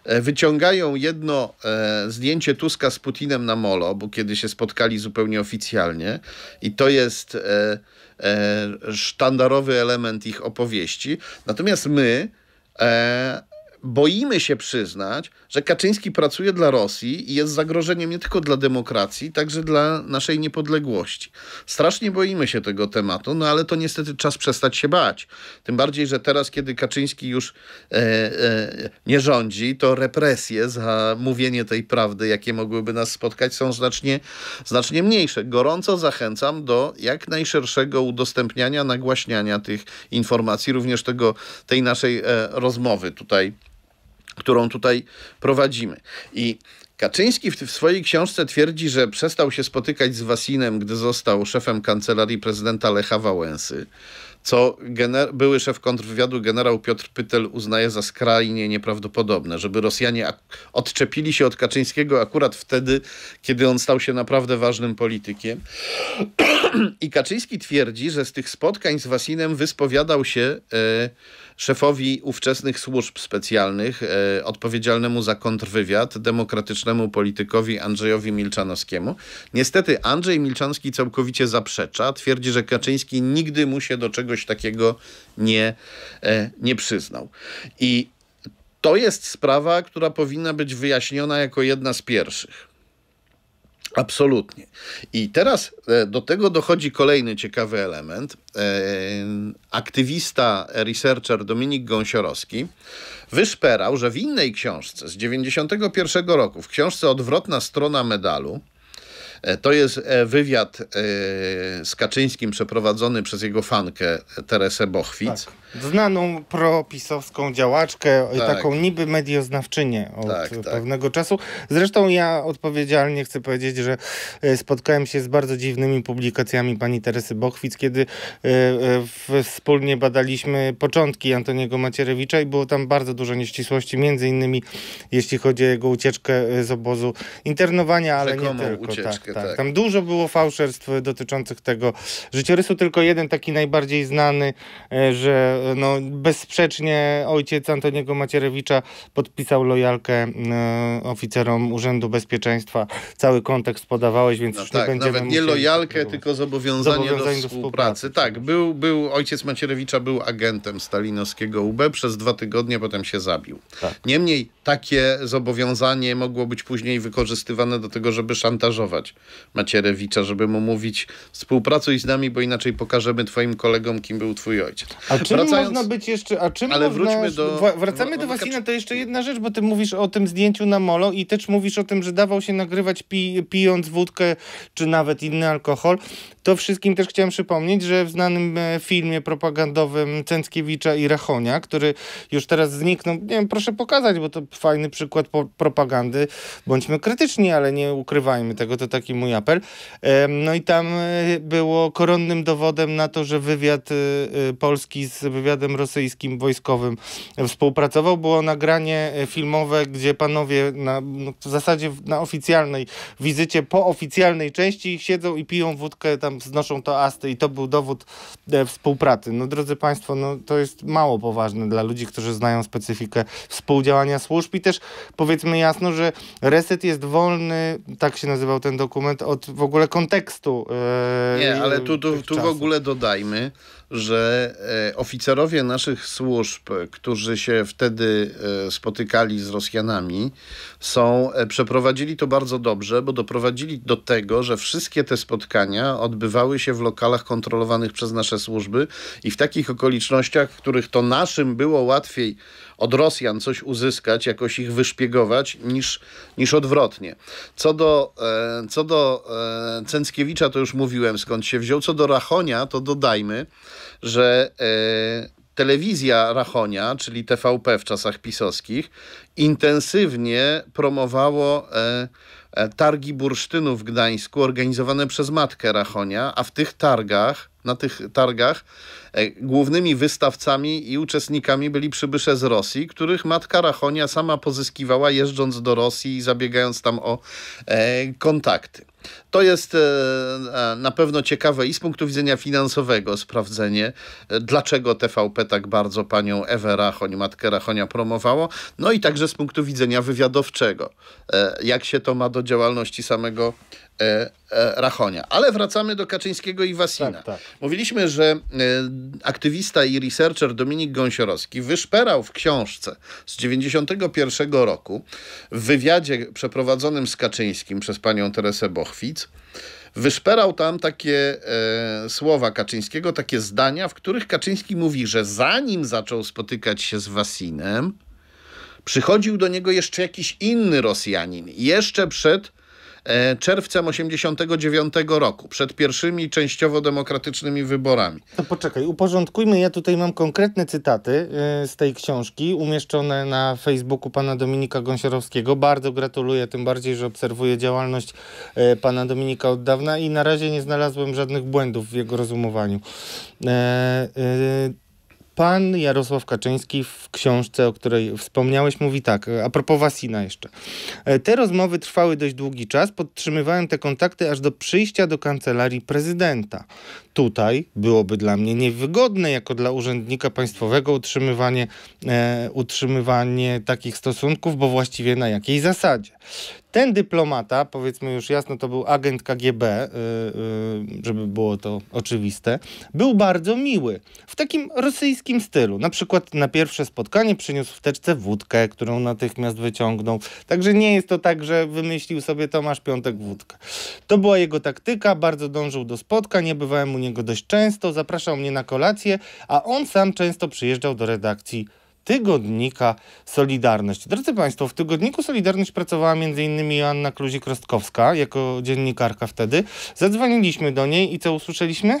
E, wyciągają jedno e, zdjęcie Tuska z Putinem na molo, bo kiedy się spotkali zupełnie oficjalnie i to jest e, sztandarowy element ich opowieści. Natomiast my boimy się przyznać, że Kaczyński pracuje dla Rosji i jest zagrożeniem nie tylko dla demokracji, także dla naszej niepodległości. Strasznie boimy się tego tematu, no ale to niestety czas przestać się bać. Tym bardziej, że teraz, kiedy Kaczyński już e, e, nie rządzi, to represje za mówienie tej prawdy, jakie mogłyby nas spotkać, są znacznie, znacznie mniejsze. Gorąco zachęcam do jak najszerszego udostępniania, nagłaśniania tych informacji, również tego, tej naszej e, rozmowy tutaj którą tutaj prowadzimy. I Kaczyński w, w, swojej książce twierdzi, że przestał się spotykać z Wasinem, gdy został szefem kancelarii prezydenta Lecha Wałęsy co gener- były szef kontrwywiadu generał Piotr Pytel uznaje za skrajnie nieprawdopodobne, żeby Rosjanie ak- odczepili się od Kaczyńskiego akurat wtedy, kiedy on stał się naprawdę ważnym politykiem. <clears throat> I Kaczyński twierdzi, że z tych spotkań z Wasinem wyspowiadał się e, szefowi ówczesnych służb specjalnych, e, odpowiedzialnemu za kontrwywiad, demokratycznemu politykowi Andrzejowi Milczanowskiemu. Niestety Andrzej Milczanowski całkowicie zaprzecza. Twierdzi, że Kaczyński nigdy mu się do czego czegoś takiego nie, e, nie przyznał. I to jest sprawa, która powinna być wyjaśniona jako jedna z pierwszych. Absolutnie. I teraz e, do tego dochodzi kolejny ciekawy element. E, aktywista, researcher Dominik Gąsiorowski wyszperał, że w innej książce z 1991 roku, w książce Odwrotna strona medalu, E, to jest e, wywiad e, z Kaczyńskim przeprowadzony przez jego fankę Teresę Bochwic. Tak znaną propisowską działaczkę, tak. taką niby medioznawczynię od tak, tak. pewnego czasu. Zresztą ja odpowiedzialnie chcę powiedzieć, że e, spotkałem się z bardzo dziwnymi publikacjami pani Teresy Bochwic, kiedy e, e, wspólnie badaliśmy początki Antoniego Macierewicza i było tam bardzo dużo nieścisłości, między innymi jeśli chodzi o jego ucieczkę z obozu internowania, ale nie tylko. Tak, ucieczkę, tak, tak. Tam dużo było fałszerstw dotyczących tego życiorysu, tylko jeden taki najbardziej znany, że no, bezsprzecznie ojciec Antoniego Macierewicza podpisał lojalkę e, oficerom Urzędu Bezpieczeństwa. Cały kontekst podawałeś, więc no już tak, nie będziemy... Nawet nie lojalkę, tylko zobowiązanie, zobowiązanie do, współpracy. do, współpracy. Tak, tak, był, był ojciec Macierewicza był agentem stalinowskiego UB, przez dwa tygodnie potem się zabił. Tak. Niemniej takie zobowiązanie mogło być później wykorzystywane do tego, żeby szantażować Macierewicza, żeby mu mówić współpracuj z nami, bo inaczej pokażemy twoim kolegom, kim był twój ojciec. A czym wracając... można być jeszcze, a czym Ale można... wróćmy do... Wracamy do Wasina, to jeszcze jedna rzecz, bo ty mówisz o tym zdjęciu na molo i też mówisz o tym, że dawał się nagrywać pi, pijąc wódkę, czy nawet inny alkohol. To wszystkim też chciałem przypomnieć, że w znanym e, filmie propagandowym Cęckiewicza i Rachonia, który już teraz zniknął, nie wiem, proszę pokazać, bo to fajny przykład propagandy. Bądźmy krytyczni, ale nie ukrywajmy tego, to taki mój apel. No i tam e, było koronnym dowodem na to, że wywiad e, polski z wywiadem rosyjskim wojskowym współpracował. Było nagranie e, filmowe, gdzie panowie na, no, w zasadzie na oficjalnej wizycie, po oficjalnej części siedzą i piją wódkę, tam znoszą toasty i to był dowód e, współpracy. No drodzy Państwo, no, to jest mało poważne dla ludzi, którzy znają specyfikę współdziałania służb i też powiedzmy jasno, że reset jest wolny, tak się nazywał ten dokument, od w ogóle kontekstu. E, Nie, ale tu, tu, tu w ogóle dodajmy, że e, oficerowie naszych służb, którzy się wtedy e, spotykali z Rosjanami, są, e, przeprowadzili to bardzo dobrze, bo doprowadzili do tego, że wszystkie te spotkania odbywały się w lokalach kontrolowanych przez nasze służby i w takich okolicznościach, w których to naszym było łatwiej od Rosjan coś uzyskać, jakoś ich wyszpiegować, niż, niż odwrotnie. Co do, e, co do e, Cęckiewicza, to już mówiłem skąd się wziął. Co do Rachonia, to dodajmy, że e, telewizja Rachonia, czyli TVP w czasach pisowskich, intensywnie promowało targi bursztynu w Gdańsku organizowane przez matkę Rachonia, a w tych targach na tych targach e, głównymi wystawcami i uczestnikami byli przybysze z Rosji, których matka Rachonia sama pozyskiwała jeżdżąc do Rosji i zabiegając tam o e, kontakty. To jest e, na pewno ciekawe i z punktu widzenia finansowego sprawdzenie, dlaczego TVP tak bardzo panią Ewę Rachoń, matkę Rachonia promowało, no i także z punktu widzenia wywiadowczego, jak się to ma do działalności samego E, e, Rachonia. Ale wracamy do Kaczyńskiego i Wasina. Tak, tak. Mówiliśmy, że e, aktywista i researcher Dominik Gąsiorowski wyszperał w książce z 1991 roku w wywiadzie przeprowadzonym z Kaczyńskim przez panią Teresę Bochwic wyszperał tam takie e, słowa Kaczyńskiego, takie zdania, w których Kaczyński mówi, że zanim zaczął spotykać się z Wasinem, przychodził do niego jeszcze jakiś inny Rosjanin, jeszcze przed E, czerwcem 89 roku, przed pierwszymi częściowo demokratycznymi wyborami. To poczekaj, uporządkujmy, ja tutaj mam konkretne cytaty e, z tej książki umieszczone na Facebooku pana Dominika Gąsiorowskiego. Bardzo gratuluję, tym bardziej, że obserwuję działalność e, pana Dominika od dawna i na razie nie znalazłem żadnych błędów w jego rozumowaniu pan Jarosław Kaczyński w książce, o której wspomniałeś, mówi tak, a propos Wasina jeszcze. E, te rozmowy trwały dość długi czas, podtrzymywałem te kontakty aż do przyjścia do kancelarii prezydenta. Tutaj byłoby dla mnie niewygodne jako dla urzędnika państwowego utrzymywanie, e, utrzymywanie takich stosunków, bo właściwie na jakiej zasadzie? Ten dyplomata, powiedzmy już jasno, to był agent KGB, e, e, żeby było to oczywiste, był bardzo miły. W takim rosyjskim stylu. Na przykład na pierwsze spotkanie przyniósł w teczce wódkę, którą natychmiast wyciągnął. Także nie jest to tak, że wymyślił sobie Tomasz Piątek wódkę. To była jego taktyka, bardzo dążył do spotkań, nie bywałem mu niego dość często, zapraszał mnie na kolację, a on sam często przyjeżdżał do redakcji tygodnika Solidarność. Drodzy Państwo, w tygodniku Solidarność pracowała m.in. Joanna Kluzik-Rostkowska jako dziennikarka wtedy. Zadzwoniliśmy do niej i co usłyszeliśmy?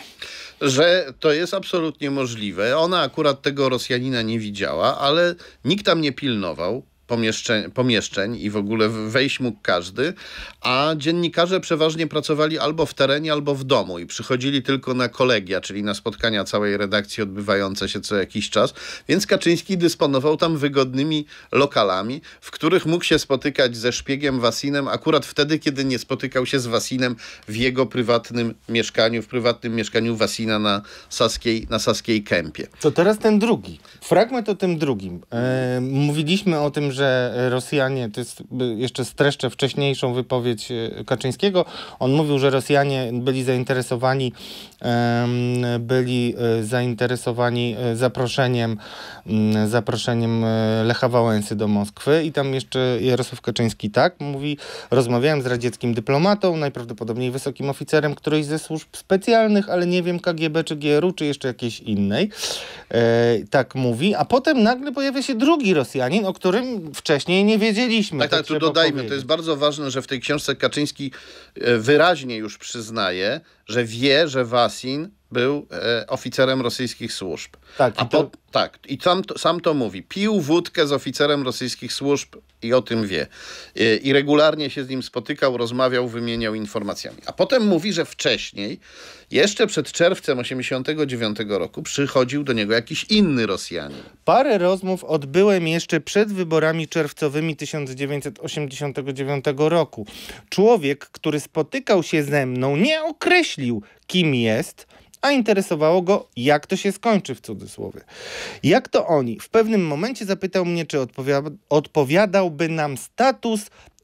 Że to jest absolutnie możliwe. Ona akurat tego Rosjanina nie widziała, ale nikt tam nie pilnował pomieszczeń, pomieszczeń i w ogóle wejść mógł każdy, a dziennikarze przeważnie pracowali albo w terenie, albo w domu i przychodzili tylko na kolegia, czyli na spotkania całej redakcji odbywające się co jakiś czas, więc Kaczyński dysponował tam wygodnymi lokalami, w których mógł się spotykać ze szpiegiem Wasinem akurat wtedy, kiedy nie spotykał się z Wasinem w jego prywatnym mieszkaniu, w prywatnym mieszkaniu Wasina na Saskiej, na Saskiej Kępie. To teraz ten drugi. Fragment o tym drugim. Eee, mówiliśmy o tym, że że Rosjanie, to jest jeszcze streszczę wcześniejszą wypowiedź e, Kaczyńskiego, on mówił, że Rosjanie byli zainteresowani, byli e, zainteresowani e, zaproszeniem, mm, zaproszeniem Lecha Wałęsy do Moskwy i tam jeszcze Jarosław Kaczyński tak mówi, rozmawiałem z radzieckim dyplomatą, najprawdopodobniej wysokim oficerem którejś ze służb specjalnych, ale nie wiem KGB czy GRU, czy jeszcze jakiejś innej. Tak mówi, a potem nagle pojawia się drugi Rosjanin, o którym wcześniej nie wiedzieliśmy. Tak, tak, tu dodajmy, powiedzieć. to jest bardzo ważne, że w tej książce Kaczyński e, wyraźnie już przyznaje, że wie, że Wasin był e, oficerem rosyjskich służb. Tak, A i to... Po, tak, i sam, sam to mówi. Pił wódkę z oficerem rosyjskich służb i o tym wie. E, I regularnie się z nim spotykał, rozmawiał, wymieniał informacjami. A potem mówi, że wcześniej, jeszcze przed czerwcem 1989 roku, przychodził do niego jakiś inny Rosjanin. Parę rozmów odbyłem jeszcze przed wyborami czerwcowymi 1989 roku. Człowiek, który spotykał się ze mną, nie określił, kim jest, a interesowało go, jak to się skończy w cudzysłowie. Jak to oni? W pewnym momencie zapytał mnie, czy odpowiadałby nam status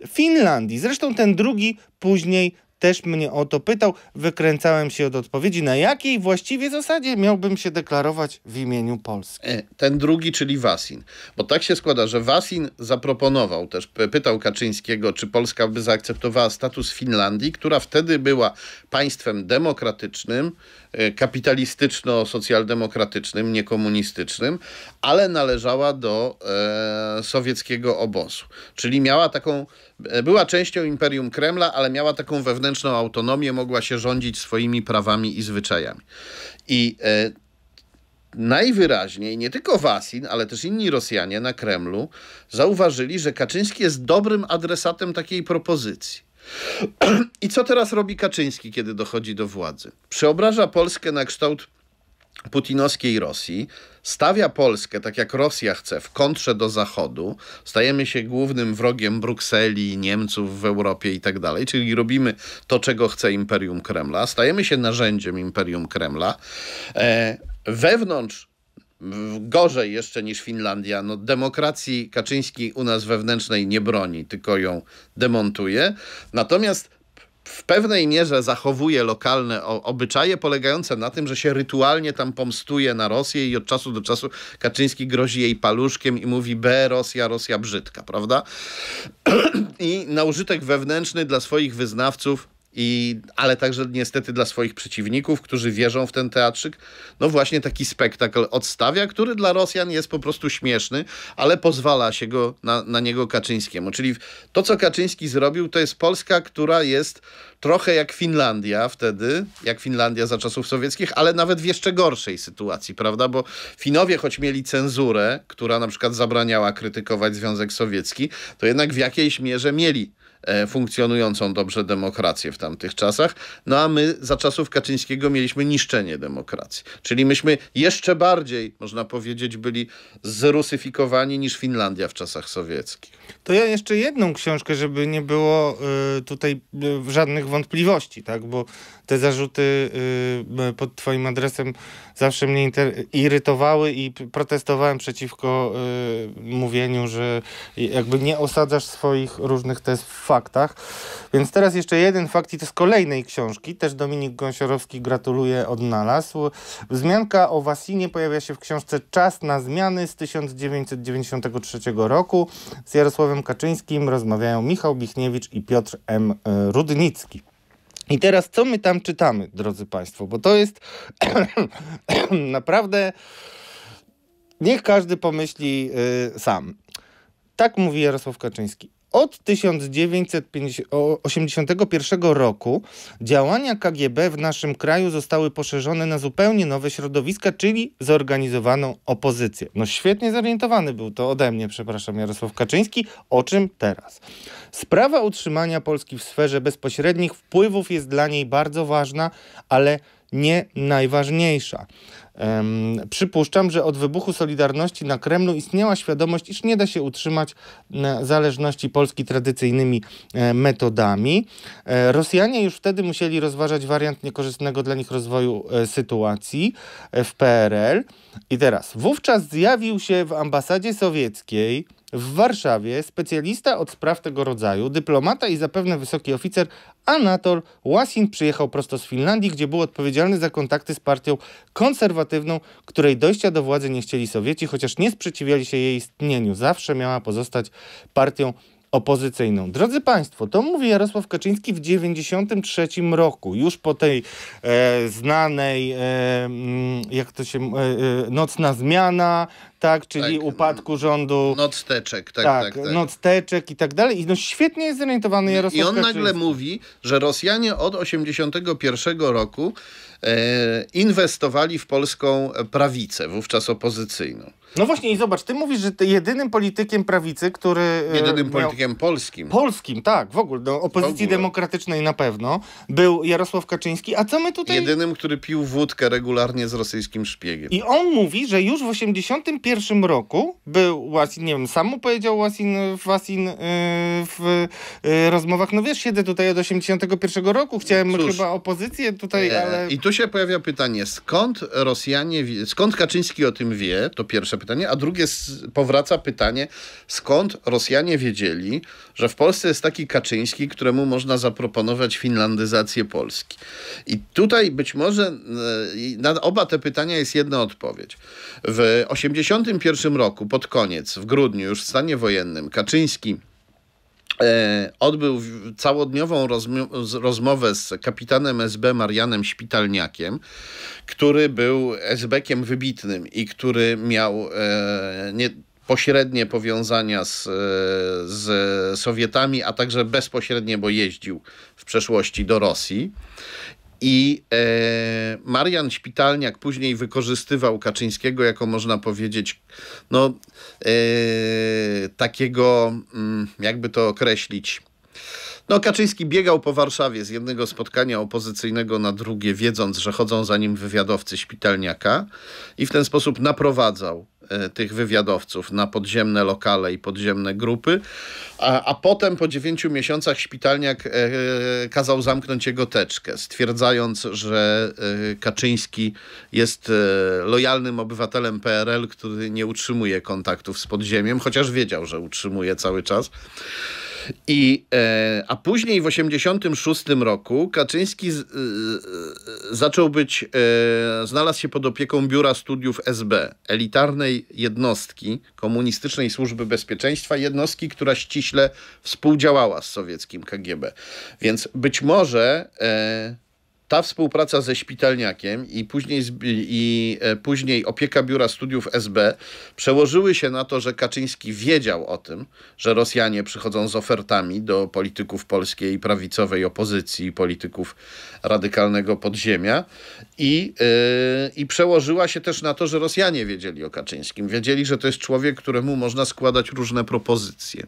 Finlandii. Zresztą ten drugi później też mnie o to pytał. Wykręcałem się od odpowiedzi, na jakiej właściwie zasadzie miałbym się deklarować w imieniu Polski. E, ten drugi, czyli Wasin. Bo tak się składa, że Wasin zaproponował też, pytał Kaczyńskiego, czy Polska by zaakceptowała status Finlandii, która wtedy była państwem demokratycznym, e, kapitalistyczno-socjaldemokratycznym, niekomunistycznym, ale należała do e, sowieckiego obozu. Czyli miała taką E, była częścią Imperium Kremla, ale miała taką wewnętrzną autonomię, mogła się rządzić swoimi prawami i zwyczajami. I e, najwyraźniej nie tylko Wasin, ale też inni Rosjanie na Kremlu zauważyli, że Kaczyński jest dobrym adresatem takiej propozycji. <clears throat> I co teraz robi Kaczyński, kiedy dochodzi do władzy? Przeobraża Polskę na kształt putinowskiej Rosji, stawia Polskę, tak jak Rosja chce, w kontrze do Zachodu, stajemy się głównym wrogiem Brukseli, Niemców w Europie i tak dalej, czyli robimy to, czego chce Imperium Kremla, stajemy się narzędziem Imperium Kremla. E, wewnątrz gorzej jeszcze niż Finlandia. No, demokracji Kaczyński u nas wewnętrznej nie broni, tylko ją demontuje. Natomiast w pewnej mierze zachowuje lokalne obyczaje polegające na tym, że się rytualnie tam pomstuje na Rosję i od czasu do czasu Kaczyński grozi jej paluszkiem i mówi B, Rosja, Rosja brzydka, prawda? <clears throat> I na użytek wewnętrzny dla swoich wyznawców i, ale także niestety dla swoich przeciwników, którzy wierzą w ten teatrzyk, no właśnie taki spektakl odstawia, który dla Rosjan jest po prostu śmieszny, ale pozwala się go na, na niego Kaczyńskiemu. Czyli to, co Kaczyński zrobił, to jest Polska, która jest trochę jak Finlandia wtedy, jak Finlandia za czasów sowieckich, ale nawet w jeszcze gorszej sytuacji, prawda? Bo Finowie, choć mieli cenzurę, która na przykład zabraniała krytykować Związek Sowiecki, to jednak w jakiejś mierze mieli E, funkcjonującą dobrze demokrację w tamtych czasach. No a my za czasów Kaczyńskiego mieliśmy niszczenie demokracji. Czyli myśmy jeszcze bardziej, można powiedzieć, byli zrusyfikowani niż Finlandia w czasach sowieckich. To ja jeszcze jedną książkę, żeby nie było y, tutaj y, żadnych wątpliwości, tak? Bo te zarzuty y, pod twoim adresem zawsze mnie irytowały i protestowałem przeciwko mówieniu, że jakby nie osadzasz swoich różnych tez w faktach. Więc teraz jeszcze jeden fakt i to z kolejnej książki, też Dominik Gąsiorowski gratuluje, odnalazł. Wzmianka o Wasinie pojawia się w książce Czas na zmiany z 1993 roku. Z Jarosławem Kaczyńskim rozmawiają Michał Bichniewicz i Piotr M. Rudnicki. I teraz co my tam czytamy, drodzy Państwo, bo to jest <coughs> naprawdę. Niech każdy pomyśli yy, sam. Tak mówi Jarosław Kaczyński. Od 1981 roku działania KGB w naszym kraju zostały poszerzone na zupełnie nowe środowiska, czyli zorganizowaną opozycję. No świetnie zorientowany był to ode mnie, przepraszam, Jarosław Kaczyński. O czym teraz? Sprawa utrzymania Polski w sferze bezpośrednich wpływów jest dla niej bardzo ważna, ale nie najważniejsza. Przypuszczam, że od wybuchu Solidarności na Kremlu istniała świadomość, iż nie da się utrzymać e, zależności Polski tradycyjnymi e, metodami. E, Rosjanie już wtedy musieli rozważać wariant niekorzystnego dla nich rozwoju sytuacji w PRL. I teraz, wówczas zjawił się w ambasadzie sowieckiej w Warszawie specjalista od spraw tego rodzaju, dyplomata i zapewne wysoki oficer Anatol Łasin przyjechał prosto z Finlandii, gdzie był odpowiedzialny za kontakty z partią konserwatywną, której dojścia do władzy nie chcieli Sowieci, chociaż nie sprzeciwiali się jej istnieniu. Zawsze miała pozostać partią opozycyjną. Drodzy Państwo, to mówi Jarosław Kaczyński w 93 roku, już po tej e, znanej, e, mm, jak to się, e, e, nocna zmiana, tak, czyli tak, no, upadku rządu. Noc teczek, tak, tak. tak, tak. Noc teczek i tak dalej. I no świetnie jest zorientowany Jarosław I on Kaczyński. nagle mówi, że Rosjanie od 81 roku e, inwestowali w polską prawicę, wówczas opozycyjną. No właśnie i zobacz, ty mówisz, że ty jedynym politykiem prawicy, który... E, jedynym politykiem polskim. Polskim, tak, w ogóle, do opozycji ogóle. demokratycznej na pewno, był Jarosław Kaczyński, a co my tutaj... Jedynym, który pił wódkę regularnie z rosyjskim szpiegiem. I on mówi, że już w 81 roku był Łasin, nie wiem, sam mu powiedział Łasin, Wasin yy, w yy, rozmowach, no wiesz, siedzę tutaj od 81 roku, chciałem Cóż, chyba opozycję tutaj, ale... I tu się pojawia pytanie, skąd Rosjanie, skąd Kaczyński o tym wie, to pierwsze pierwsze pytanie, a drugie powraca pytanie, skąd Rosjanie wiedzieli, że w Polsce jest taki Kaczyński, któremu można zaproponować finlandyzację Polski. I tutaj być może e, na oba te pytania jest jedna odpowiedź. W 1981 roku, pod koniec, w grudniu, już w stanie wojennym, Kaczyński E, odbył całodniową rozmowę z kapitanem SB Marianem Śpitalniakiem, który był sb SB-kiem wybitnym i który miał e, nie, pośrednie powiązania z, e, z Sowietami, a także bezpośrednie, bo jeździł w przeszłości do Rosji. I e, Marian Śpitalniak później wykorzystywał Kaczyńskiego jako można powiedzieć, no e, takiego, mm, jakby to określić. No, Kaczyński biegał po Warszawie z jednego spotkania opozycyjnego na drugie, wiedząc, że chodzą za nim wywiadowcy Śpitalniaka i w ten sposób naprowadzał E, tych wywiadowców na podziemne lokale i podziemne grupy, a, a potem po dziewięciu miesiącach szpitalniak e, e, kazał zamknąć jego teczkę, stwierdzając, że Kaczyński jest lojalnym obywatelem PRL, który nie utrzymuje kontaktów z podziemiem, chociaż wiedział, że utrzymuje cały czas. I, e, a później w 1986 roku Kaczyński z, y, zaczął być, y, znalazł się pod opieką Biura Studiów SB, elitarnej jednostki Komunistycznej Służby Bezpieczeństwa, jednostki, która ściśle współdziałała z sowieckim KGB. Więc być może... Y, ta współpraca ze szpitalniakiem i później, i e, później opieka biura studiów SB przełożyły się na to, że Kaczyński wiedział o tym, że Rosjanie przychodzą z ofertami do polityków polskiej prawicowej opozycji, polityków radykalnego podziemia i, yy, i przełożyła się też na to, że Rosjanie wiedzieli o Kaczyńskim. Wiedzieli, że to jest człowiek, któremu można składać różne propozycje.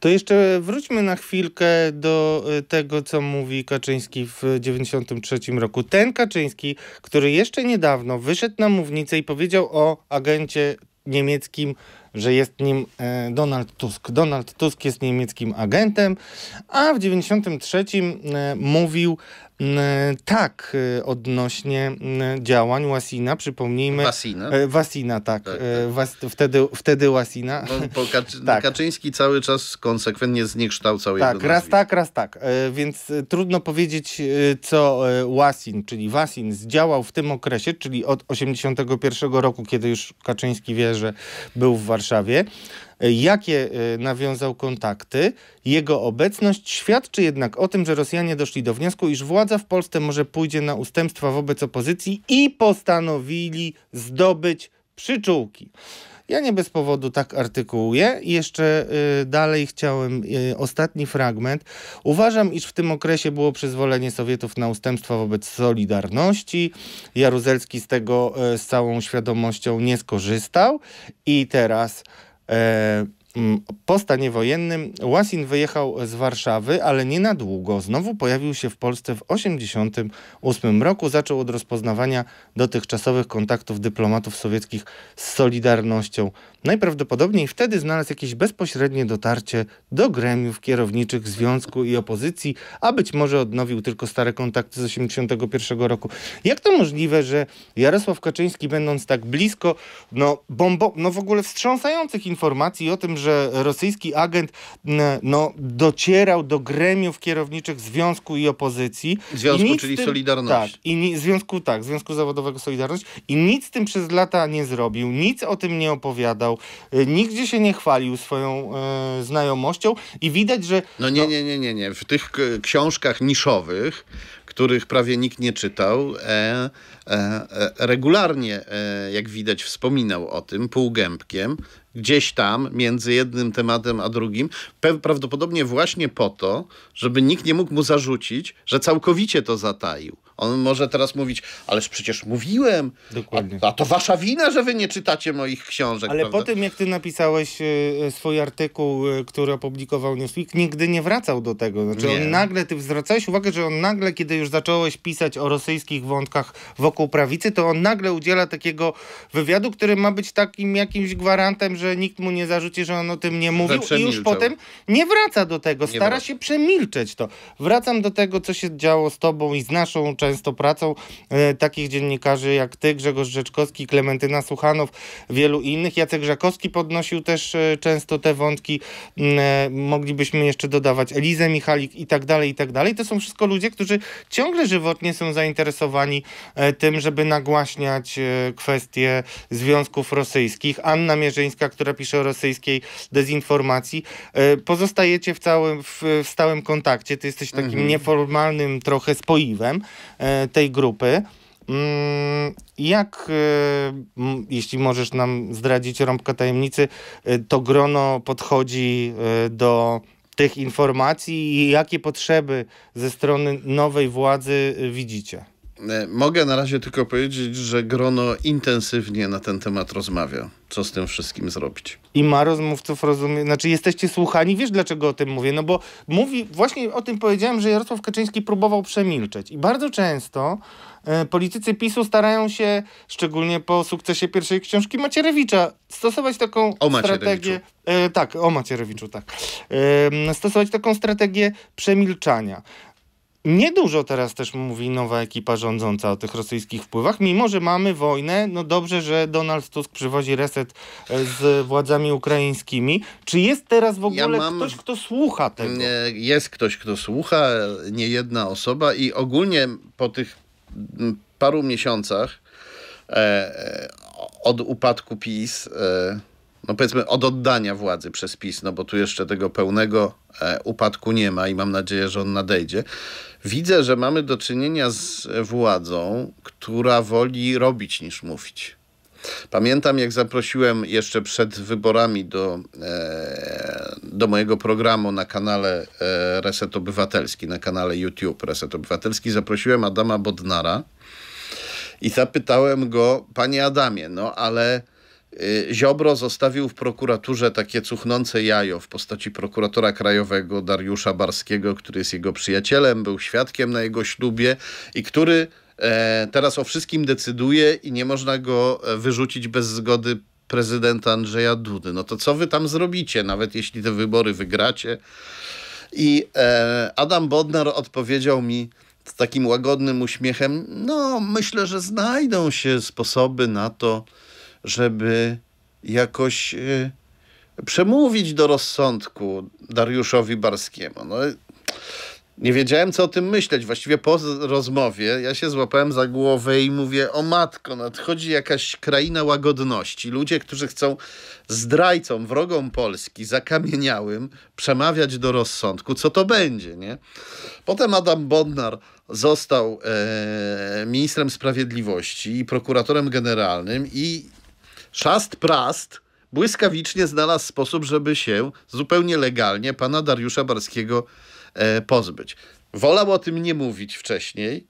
To jeszcze wróćmy na chwilkę do y, tego, co mówi Kaczyński w 93 roku. Ten Kaczyński, który jeszcze niedawno wyszedł na mównicę i powiedział o agencie niemieckim, że jest nim e, Donald Tusk. Donald Tusk jest niemieckim agentem, a w 93 e, mówił Mm, e, tak, e, odnośnie mm, działań Łasina, przypomnijmy. Wasina? E, Wasina, tak. tak, tak. Was, wtedy, wtedy Łasina. <laughs> Kaczy tak. Kaczyński cały czas konsekwentnie zniekształcał Tak, raz tak, raz tak. Więc trudno powiedzieć, co Łasin, czyli Wasin zdziałał w tym okresie, czyli od 81 roku, kiedy już Kaczyński wie, że był w Warszawie. E, jakie e, nawiązał kontakty. Jego obecność świadczy jednak o tym, że Rosjanie doszli do wniosku, iż władza w Polsce może pójdzie na ustępstwa wobec opozycji i postanowili zdobyć przyczółki. Ja nie bez powodu tak artykułuję. Jeszcze y, dalej chciałem y, ostatni fragment. Uważam, iż w tym okresie było przyzwolenie Sowietów na ustępstwa wobec Solidarności. Jaruzelski z tego y, z całą świadomością nie skorzystał i teraz E, mm, po stanie wojennym Łasin wyjechał z Warszawy, ale nie na długo. Znowu pojawił się w Polsce w 1988 roku. Zaczął od rozpoznawania dotychczasowych kontaktów dyplomatów sowieckich z Solidarnością Najprawdopodobniej wtedy znalazł jakieś bezpośrednie dotarcie do gremiów kierowniczych Związku i opozycji, a być może odnowił tylko stare kontakty z 1981 roku. Jak to możliwe, że Jarosław Kaczyński, będąc tak blisko, no, bombo, no w ogóle wstrząsających informacji o tym, że rosyjski agent no, docierał do gremiów kierowniczych Związku i opozycji. Związku, i czyli tym, Solidarność. Tak, i ni, Związku, tak, Związku Zawodowego Solidarność. I nic z tym przez lata nie zrobił, nic o tym nie opowiadał pokazał. Y, nigdzie się nie chwalił swoją y, znajomością i widać, że... No nie, nie, nie, nie, nie. W tych książkach niszowych których prawie nikt nie czytał, e, e, e, regularnie, e, jak widać, wspominał o tym półgębkiem, gdzieś tam, między jednym tematem a drugim, prawdopodobnie właśnie po to, żeby nikt nie mógł mu zarzucić, że całkowicie to zataił. On może teraz mówić, ależ przecież mówiłem. Dokładnie. A, a to wasza wina, że wy nie czytacie moich książek. Ale prawda? po tym, jak ty napisałeś e, e, swój artykuł, e, który opublikował Newsweek, nigdy nie wracał do tego. Znaczy nie. on nagle, ty zwracałeś uwagę, że on nagle, kiedy już zacząłeś pisać o rosyjskich wątkach wokół prawicy, to on nagle udziela takiego wywiadu, który ma być takim jakimś gwarantem, że nikt mu nie zarzuci, że on o tym nie mówił. I już potem nie wraca do tego. stara się przemilczeć to. Wracam do tego, co się działo z tobą i z naszą często pracą e, takich dziennikarzy jak ty, Grzegorz Rzeczkowski, Klementyna Suchanow, wielu innych. Jacek Żakowski podnosił też e, często te wątki. Mm, e, moglibyśmy jeszcze dodawać Elizę Michalik i tak dalej, i tak dalej. To są wszystko ludzie, którzy ciągle żywotnie są zainteresowani tym, żeby nagłaśniać kwestie związków rosyjskich. Anna Mierzyńska, która pisze o rosyjskiej dezinformacji. Pozostajecie w, całym, w, w stałym kontakcie. Ty jesteś takim mhm. nieformalnym trochę spoiwem. E, tej grupy. Mm, jak, e, jeśli możesz nam zdradzić rąbka tajemnicy, e, to grono podchodzi do tych informacji i jakie potrzeby ze strony nowej władzy widzicie? E, mogę na razie tylko powiedzieć, że grono intensywnie na ten temat rozmawia. Co z tym wszystkim zrobić? I ma rozmówców, rozumiem. Znaczy, jesteście słuchani, wiesz dlaczego o tym mówię? No bo mówi, właśnie o tym powiedziałem, że Jarosław Kaczyński próbował przemilczeć. I bardzo często e, politycy PiSu starają się, szczególnie po sukcesie pierwszej książki Macierewicza, stosować taką o strategię. E, tak, o Macierewiczu, tak. E, stosować taką strategię przemilczania. Niedużo teraz też mówi nowa ekipa rządząca o tych rosyjskich wpływach, mimo że mamy wojnę. No dobrze, że Donald Tusk przywozi reset e, z władzami ukraińskimi. Czy jest teraz w ogóle ja mam... ktoś, kto słucha tego? Jest ktoś, kto słucha, nie jedna osoba i ogólnie po tych mm, paru miesiącach e, e, od upadku PiS. E, no powiedzmy, od oddania władzy przez PiS, no bo tu jeszcze tego pełnego e, upadku nie ma i mam nadzieję, że on nadejdzie Widzę, że mamy do czynienia z władzą, która woli robić niż mówić. Pamiętam, jak zaprosiłem jeszcze przed wyborami do, e, do mojego programu na kanale e, Reset Obywatelski, na kanale YouTube Reset Obywatelski, zaprosiłem Adama Bodnara i zapytałem go, panie Adamie, no ale Y, Ziobro zostawił w prokuraturze takie cuchnące jajo w postaci prokuratora krajowego Dariusza Barskiego, który jest jego przyjacielem, był świadkiem na jego ślubie i który e, teraz o wszystkim decyduje i nie można go e, wyrzucić bez zgody prezydenta Andrzeja Dudy. No to co wy tam zrobicie, nawet jeśli te wybory wygracie? I e, Adam Bodnar odpowiedział mi, z takim łagodnym uśmiechem, no myślę, że znajdą się sposoby na to, żeby jakoś y, przemówić do rozsądku Dariuszowi Barskiemu. No, nie wiedziałem, co o tym myśleć. Właściwie po rozmowie ja się złapałem za głowę i mówię: O matko, no, nadchodzi jakaś kraina łagodności. Ludzie, którzy chcą zdrajcom, wrogom Polski, zakamieniałym, przemawiać do rozsądku. Co to będzie, nie? Potem Adam Bodnar został e, ministrem sprawiedliwości i prokuratorem generalnym i Szast Prast błyskawicznie znalazł sposób, żeby się zupełnie legalnie pana Dariusza Barskiego e, pozbyć. Wolał o tym nie mówić wcześniej,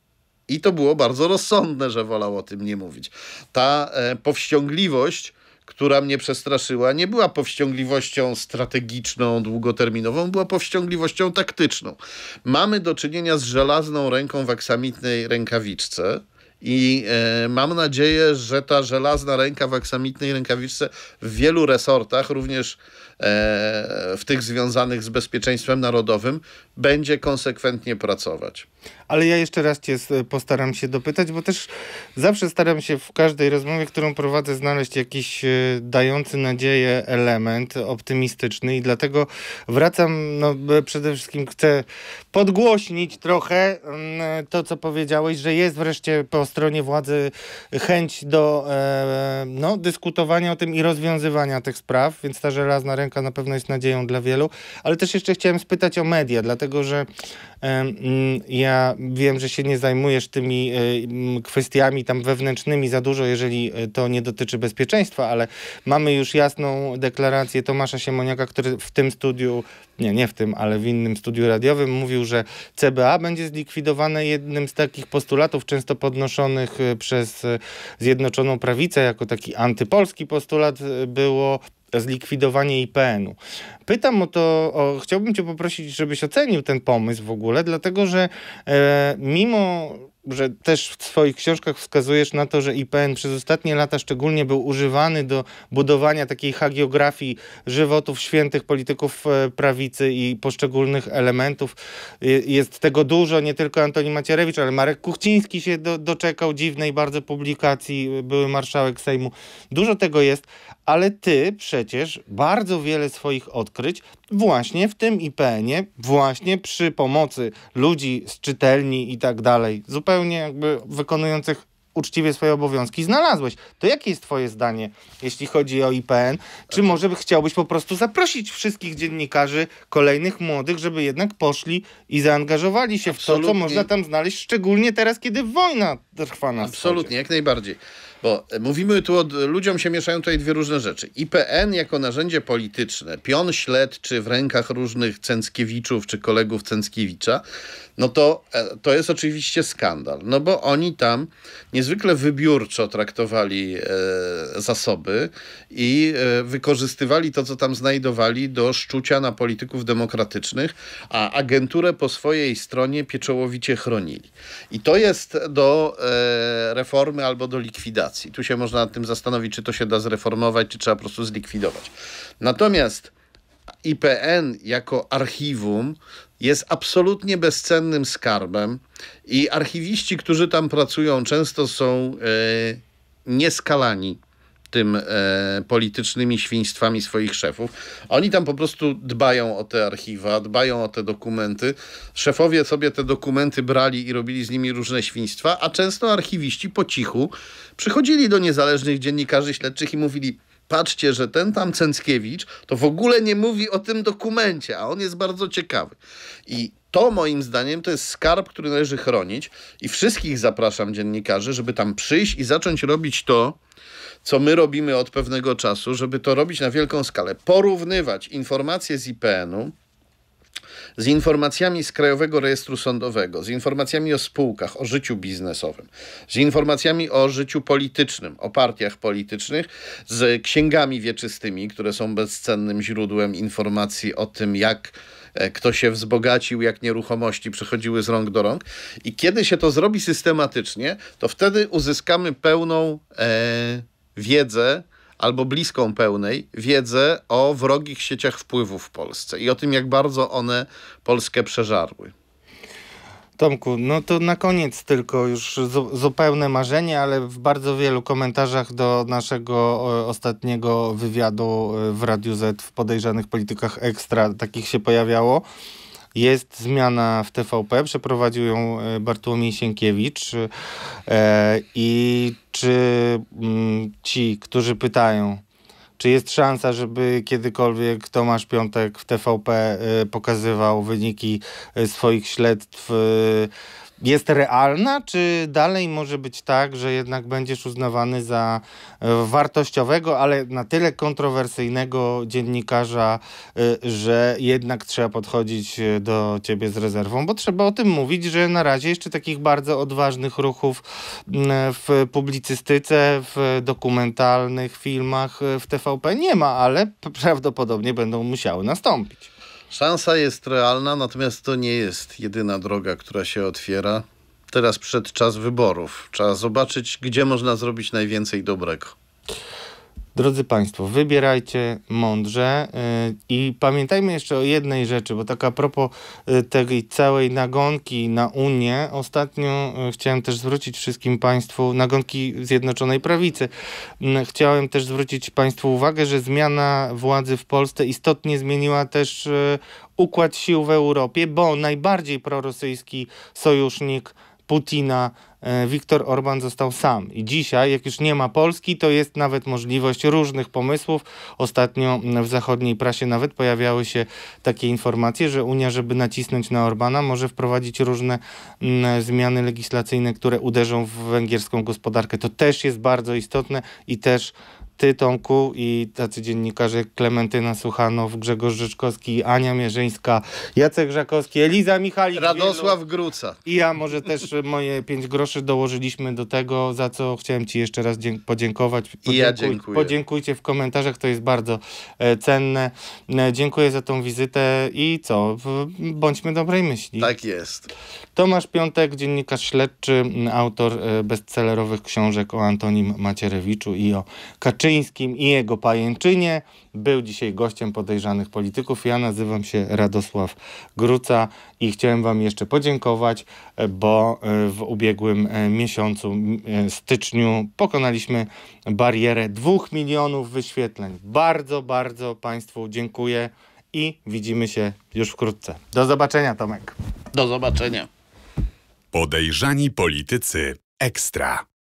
i to było bardzo rozsądne, że wolał o tym nie mówić. Ta e, powściągliwość, która mnie przestraszyła, nie była powściągliwością strategiczną, długoterminową, była powściągliwością taktyczną. Mamy do czynienia z żelazną ręką w aksamitnej rękawiczce, i e, mam nadzieję, że ta żelazna ręka w aksamitnej rękawiczce w wielu resortach, również e, w tych związanych z bezpieczeństwem narodowym, będzie konsekwentnie pracować. Ale ja jeszcze raz cię postaram się dopytać, bo też zawsze staram się w każdej rozmowie, którą prowadzę, znaleźć jakiś e, dający nadzieję element optymistyczny i dlatego wracam, no przede wszystkim chcę podgłośnić trochę mm, to, co powiedziałeś, że jest wreszcie po stronie władzy chęć do e, no, dyskutowania o tym i rozwiązywania tych spraw, więc ta żelazna ręka na pewno jest nadzieją dla wielu, ale też jeszcze chciałem spytać o media, dlatego że mm, ja wiem, że się nie zajmujesz tymi e, kwestiami tam wewnętrznymi za dużo, jeżeli e, to nie dotyczy bezpieczeństwa, ale mamy już jasną deklarację Tomasza Siemoniaka, który w tym studiu, nie, nie w tym, ale w innym studiu radiowym mówił, że CBA będzie zlikwidowane jednym z takich postulatów często podnoszonych e, przez Zjednoczoną Prawicę jako taki antypolski postulat było zlikwidowanie IPN-u. Pytam o to, o, chciałbym Cię poprosić, żebyś ocenił ten pomysł w ogóle, dlatego że e, mimo że też w swoich książkach wskazujesz na to, że IPN przez ostatnie lata szczególnie był używany do budowania takiej hagiografii żywotów świętych polityków e, prawicy i poszczególnych elementów. Jest tego dużo, nie tylko Antoni Macierewicz, ale Marek Kuchciński się do, doczekał dziwnej bardzo publikacji, e, były marszałek Sejmu. Dużo tego jest, ale ty przecież bardzo wiele swoich odkryć właśnie w tym IPN-ie, właśnie przy pomocy ludzi z czytelni i tak dalej, zupełnie jakby wykonujących uczciwie swoje obowiązki znalazłeś. To jakie jest twoje zdanie, jeśli chodzi o IPN? Czy może by chciałbyś po prostu zaprosić wszystkich dziennikarzy, kolejnych młodych, żeby jednak poszli i zaangażowali się Absolutnie. w to, co można tam znaleźć, szczególnie teraz, kiedy wojna trwa na Absolutnie, wschodzie. jak najbardziej. Bo mówimy tu, od, ludziom się mieszają tutaj dwie różne rzeczy. IPN jako narzędzie polityczne, pion śledczy w rękach różnych Cęckiewiczów czy kolegów Cęckiewicza, no to, e, to jest oczywiście skandal. No bo oni tam niezwykle wybiórczo traktowali e, zasoby i e, wykorzystywali to, co tam znajdowali do szczucia na polityków demokratycznych, a agenturę po swojej stronie pieczołowicie chronili. I to jest do e, reformy albo do likwidacji i Tu się można nad tym zastanowić, czy to się da zreformować, czy trzeba po prostu zlikwidować. Natomiast IPN jako archiwum jest absolutnie bezcennym skarbem i archiwiści, którzy tam pracują, często są yy, nieskalani tym e, politycznymi świństwami swoich szefów. Oni tam po prostu dbają o te archiwa, dbają o te dokumenty. Szefowie sobie te dokumenty brali i robili z nimi różne świństwa, a często archiwiści po cichu przychodzili do niezależnych dziennikarzy śledczych i mówili patrzcie, że ten tam Cęckiewicz to w ogóle nie mówi o tym dokumencie, a on jest bardzo ciekawy. I to moim zdaniem to jest skarb, który należy chronić i wszystkich zapraszam dziennikarzy, żeby tam przyjść i zacząć robić to, co my robimy od pewnego czasu, żeby to robić na wielką skalę, porównywać informacje z IPN-u z informacjami z Krajowego Rejestru Sądowego, z informacjami o spółkach, o życiu biznesowym, z informacjami o życiu politycznym, o partiach politycznych, z księgami wieczystymi, które są bezcennym źródłem informacji o tym, jak e, kto się wzbogacił, jak nieruchomości przechodziły z rąk do rąk. I kiedy się to zrobi systematycznie, to wtedy uzyskamy pełną. E wiedzę, albo bliską pełnej wiedzę o wrogich sieciach wpływu w Polsce i o tym, jak bardzo one Polskę przeżarły. Tomku, no to na koniec tylko już zupełne marzenie, ale w bardzo wielu komentarzach do naszego e, ostatniego wywiadu e, w Radiu Z w podejrzanych politykach ekstra takich się pojawiało. Jest zmiana w TVP, przeprowadził ją e, Bartłomiej Sienkiewicz e, i czy mm, ci, którzy pytają, czy jest szansa, żeby kiedykolwiek Tomasz Piątek w TVP e, pokazywał wyniki swoich śledztw jest realna, czy dalej może być tak, że jednak będziesz uznawany za e, wartościowego, ale na tyle kontrowersyjnego dziennikarza, e, że jednak trzeba podchodzić e, do ciebie z rezerwą, bo trzeba o tym mówić, że na razie jeszcze takich bardzo odważnych ruchów w publicystyce, w dokumentalnych filmach w TVP nie ma, ale prawdopodobnie będą musiały nastąpić. Szansa jest realna, natomiast to nie jest jedyna droga, która się otwiera. Teraz przed czas wyborów. Trzeba zobaczyć, gdzie można zrobić najwięcej dobrego. Drodzy Państwo, wybierajcie mądrze y, i pamiętajmy jeszcze o jednej rzeczy, bo tak a propos y, tej całej nagonki na Unię, ostatnio y, chciałem też zwrócić wszystkim Państwu, nagonki Zjednoczonej Prawicy, mm, chciałem też zwrócić Państwu uwagę, że zmiana władzy w Polsce istotnie zmieniła też układ sił w Europie, bo najbardziej prorosyjski sojusznik Putina Wiktor e, Orban został sam. I dzisiaj, jak już nie ma Polski, to jest nawet możliwość różnych pomysłów. Ostatnio w zachodniej prasie nawet pojawiały się takie informacje, że Unia, żeby nacisnąć na Orbana, może wprowadzić różne mm, zmiany legislacyjne, które uderzą w węgierską gospodarkę. To też jest bardzo istotne i też ty, Tomku, i tacy dziennikarze Klementyna Suchanow, Grzegorz Rzeczkowski, Ania Mierzyńska, Jacek Żakowski, Eliza Michalik. Radosław Wielu. Gruca. I ja może też <laughs> moje pięć groszy dołożyliśmy do tego, za co chciałem ci jeszcze raz podziękować. Podziękuj, I ja dziękuję. Podziękujcie w komentarzach, to jest bardzo e, cenne. E, dziękuję za tą wizytę i co, bądźmy dobrej myśli. Tak jest. Tomasz Piątek, dziennikarz śledczy, autor e, bestsellerowych książek o Antonim Macierewiczu i o Kaczyńskim Kaczyńskim i jego pajęczynie. Był dzisiaj gościem podejrzanych polityków. Ja nazywam się Radosław Gruca i chciałem Wam jeszcze podziękować, bo e, w ubiegłym e, miesiącu, e, styczniu, pokonaliśmy barierę dwóch milionów wyświetleń. Bardzo, bardzo Państwu dziękuję i widzimy się już wkrótce. Do zobaczenia, Tomek. Do zobaczenia. Podejrzani politycy ekstra.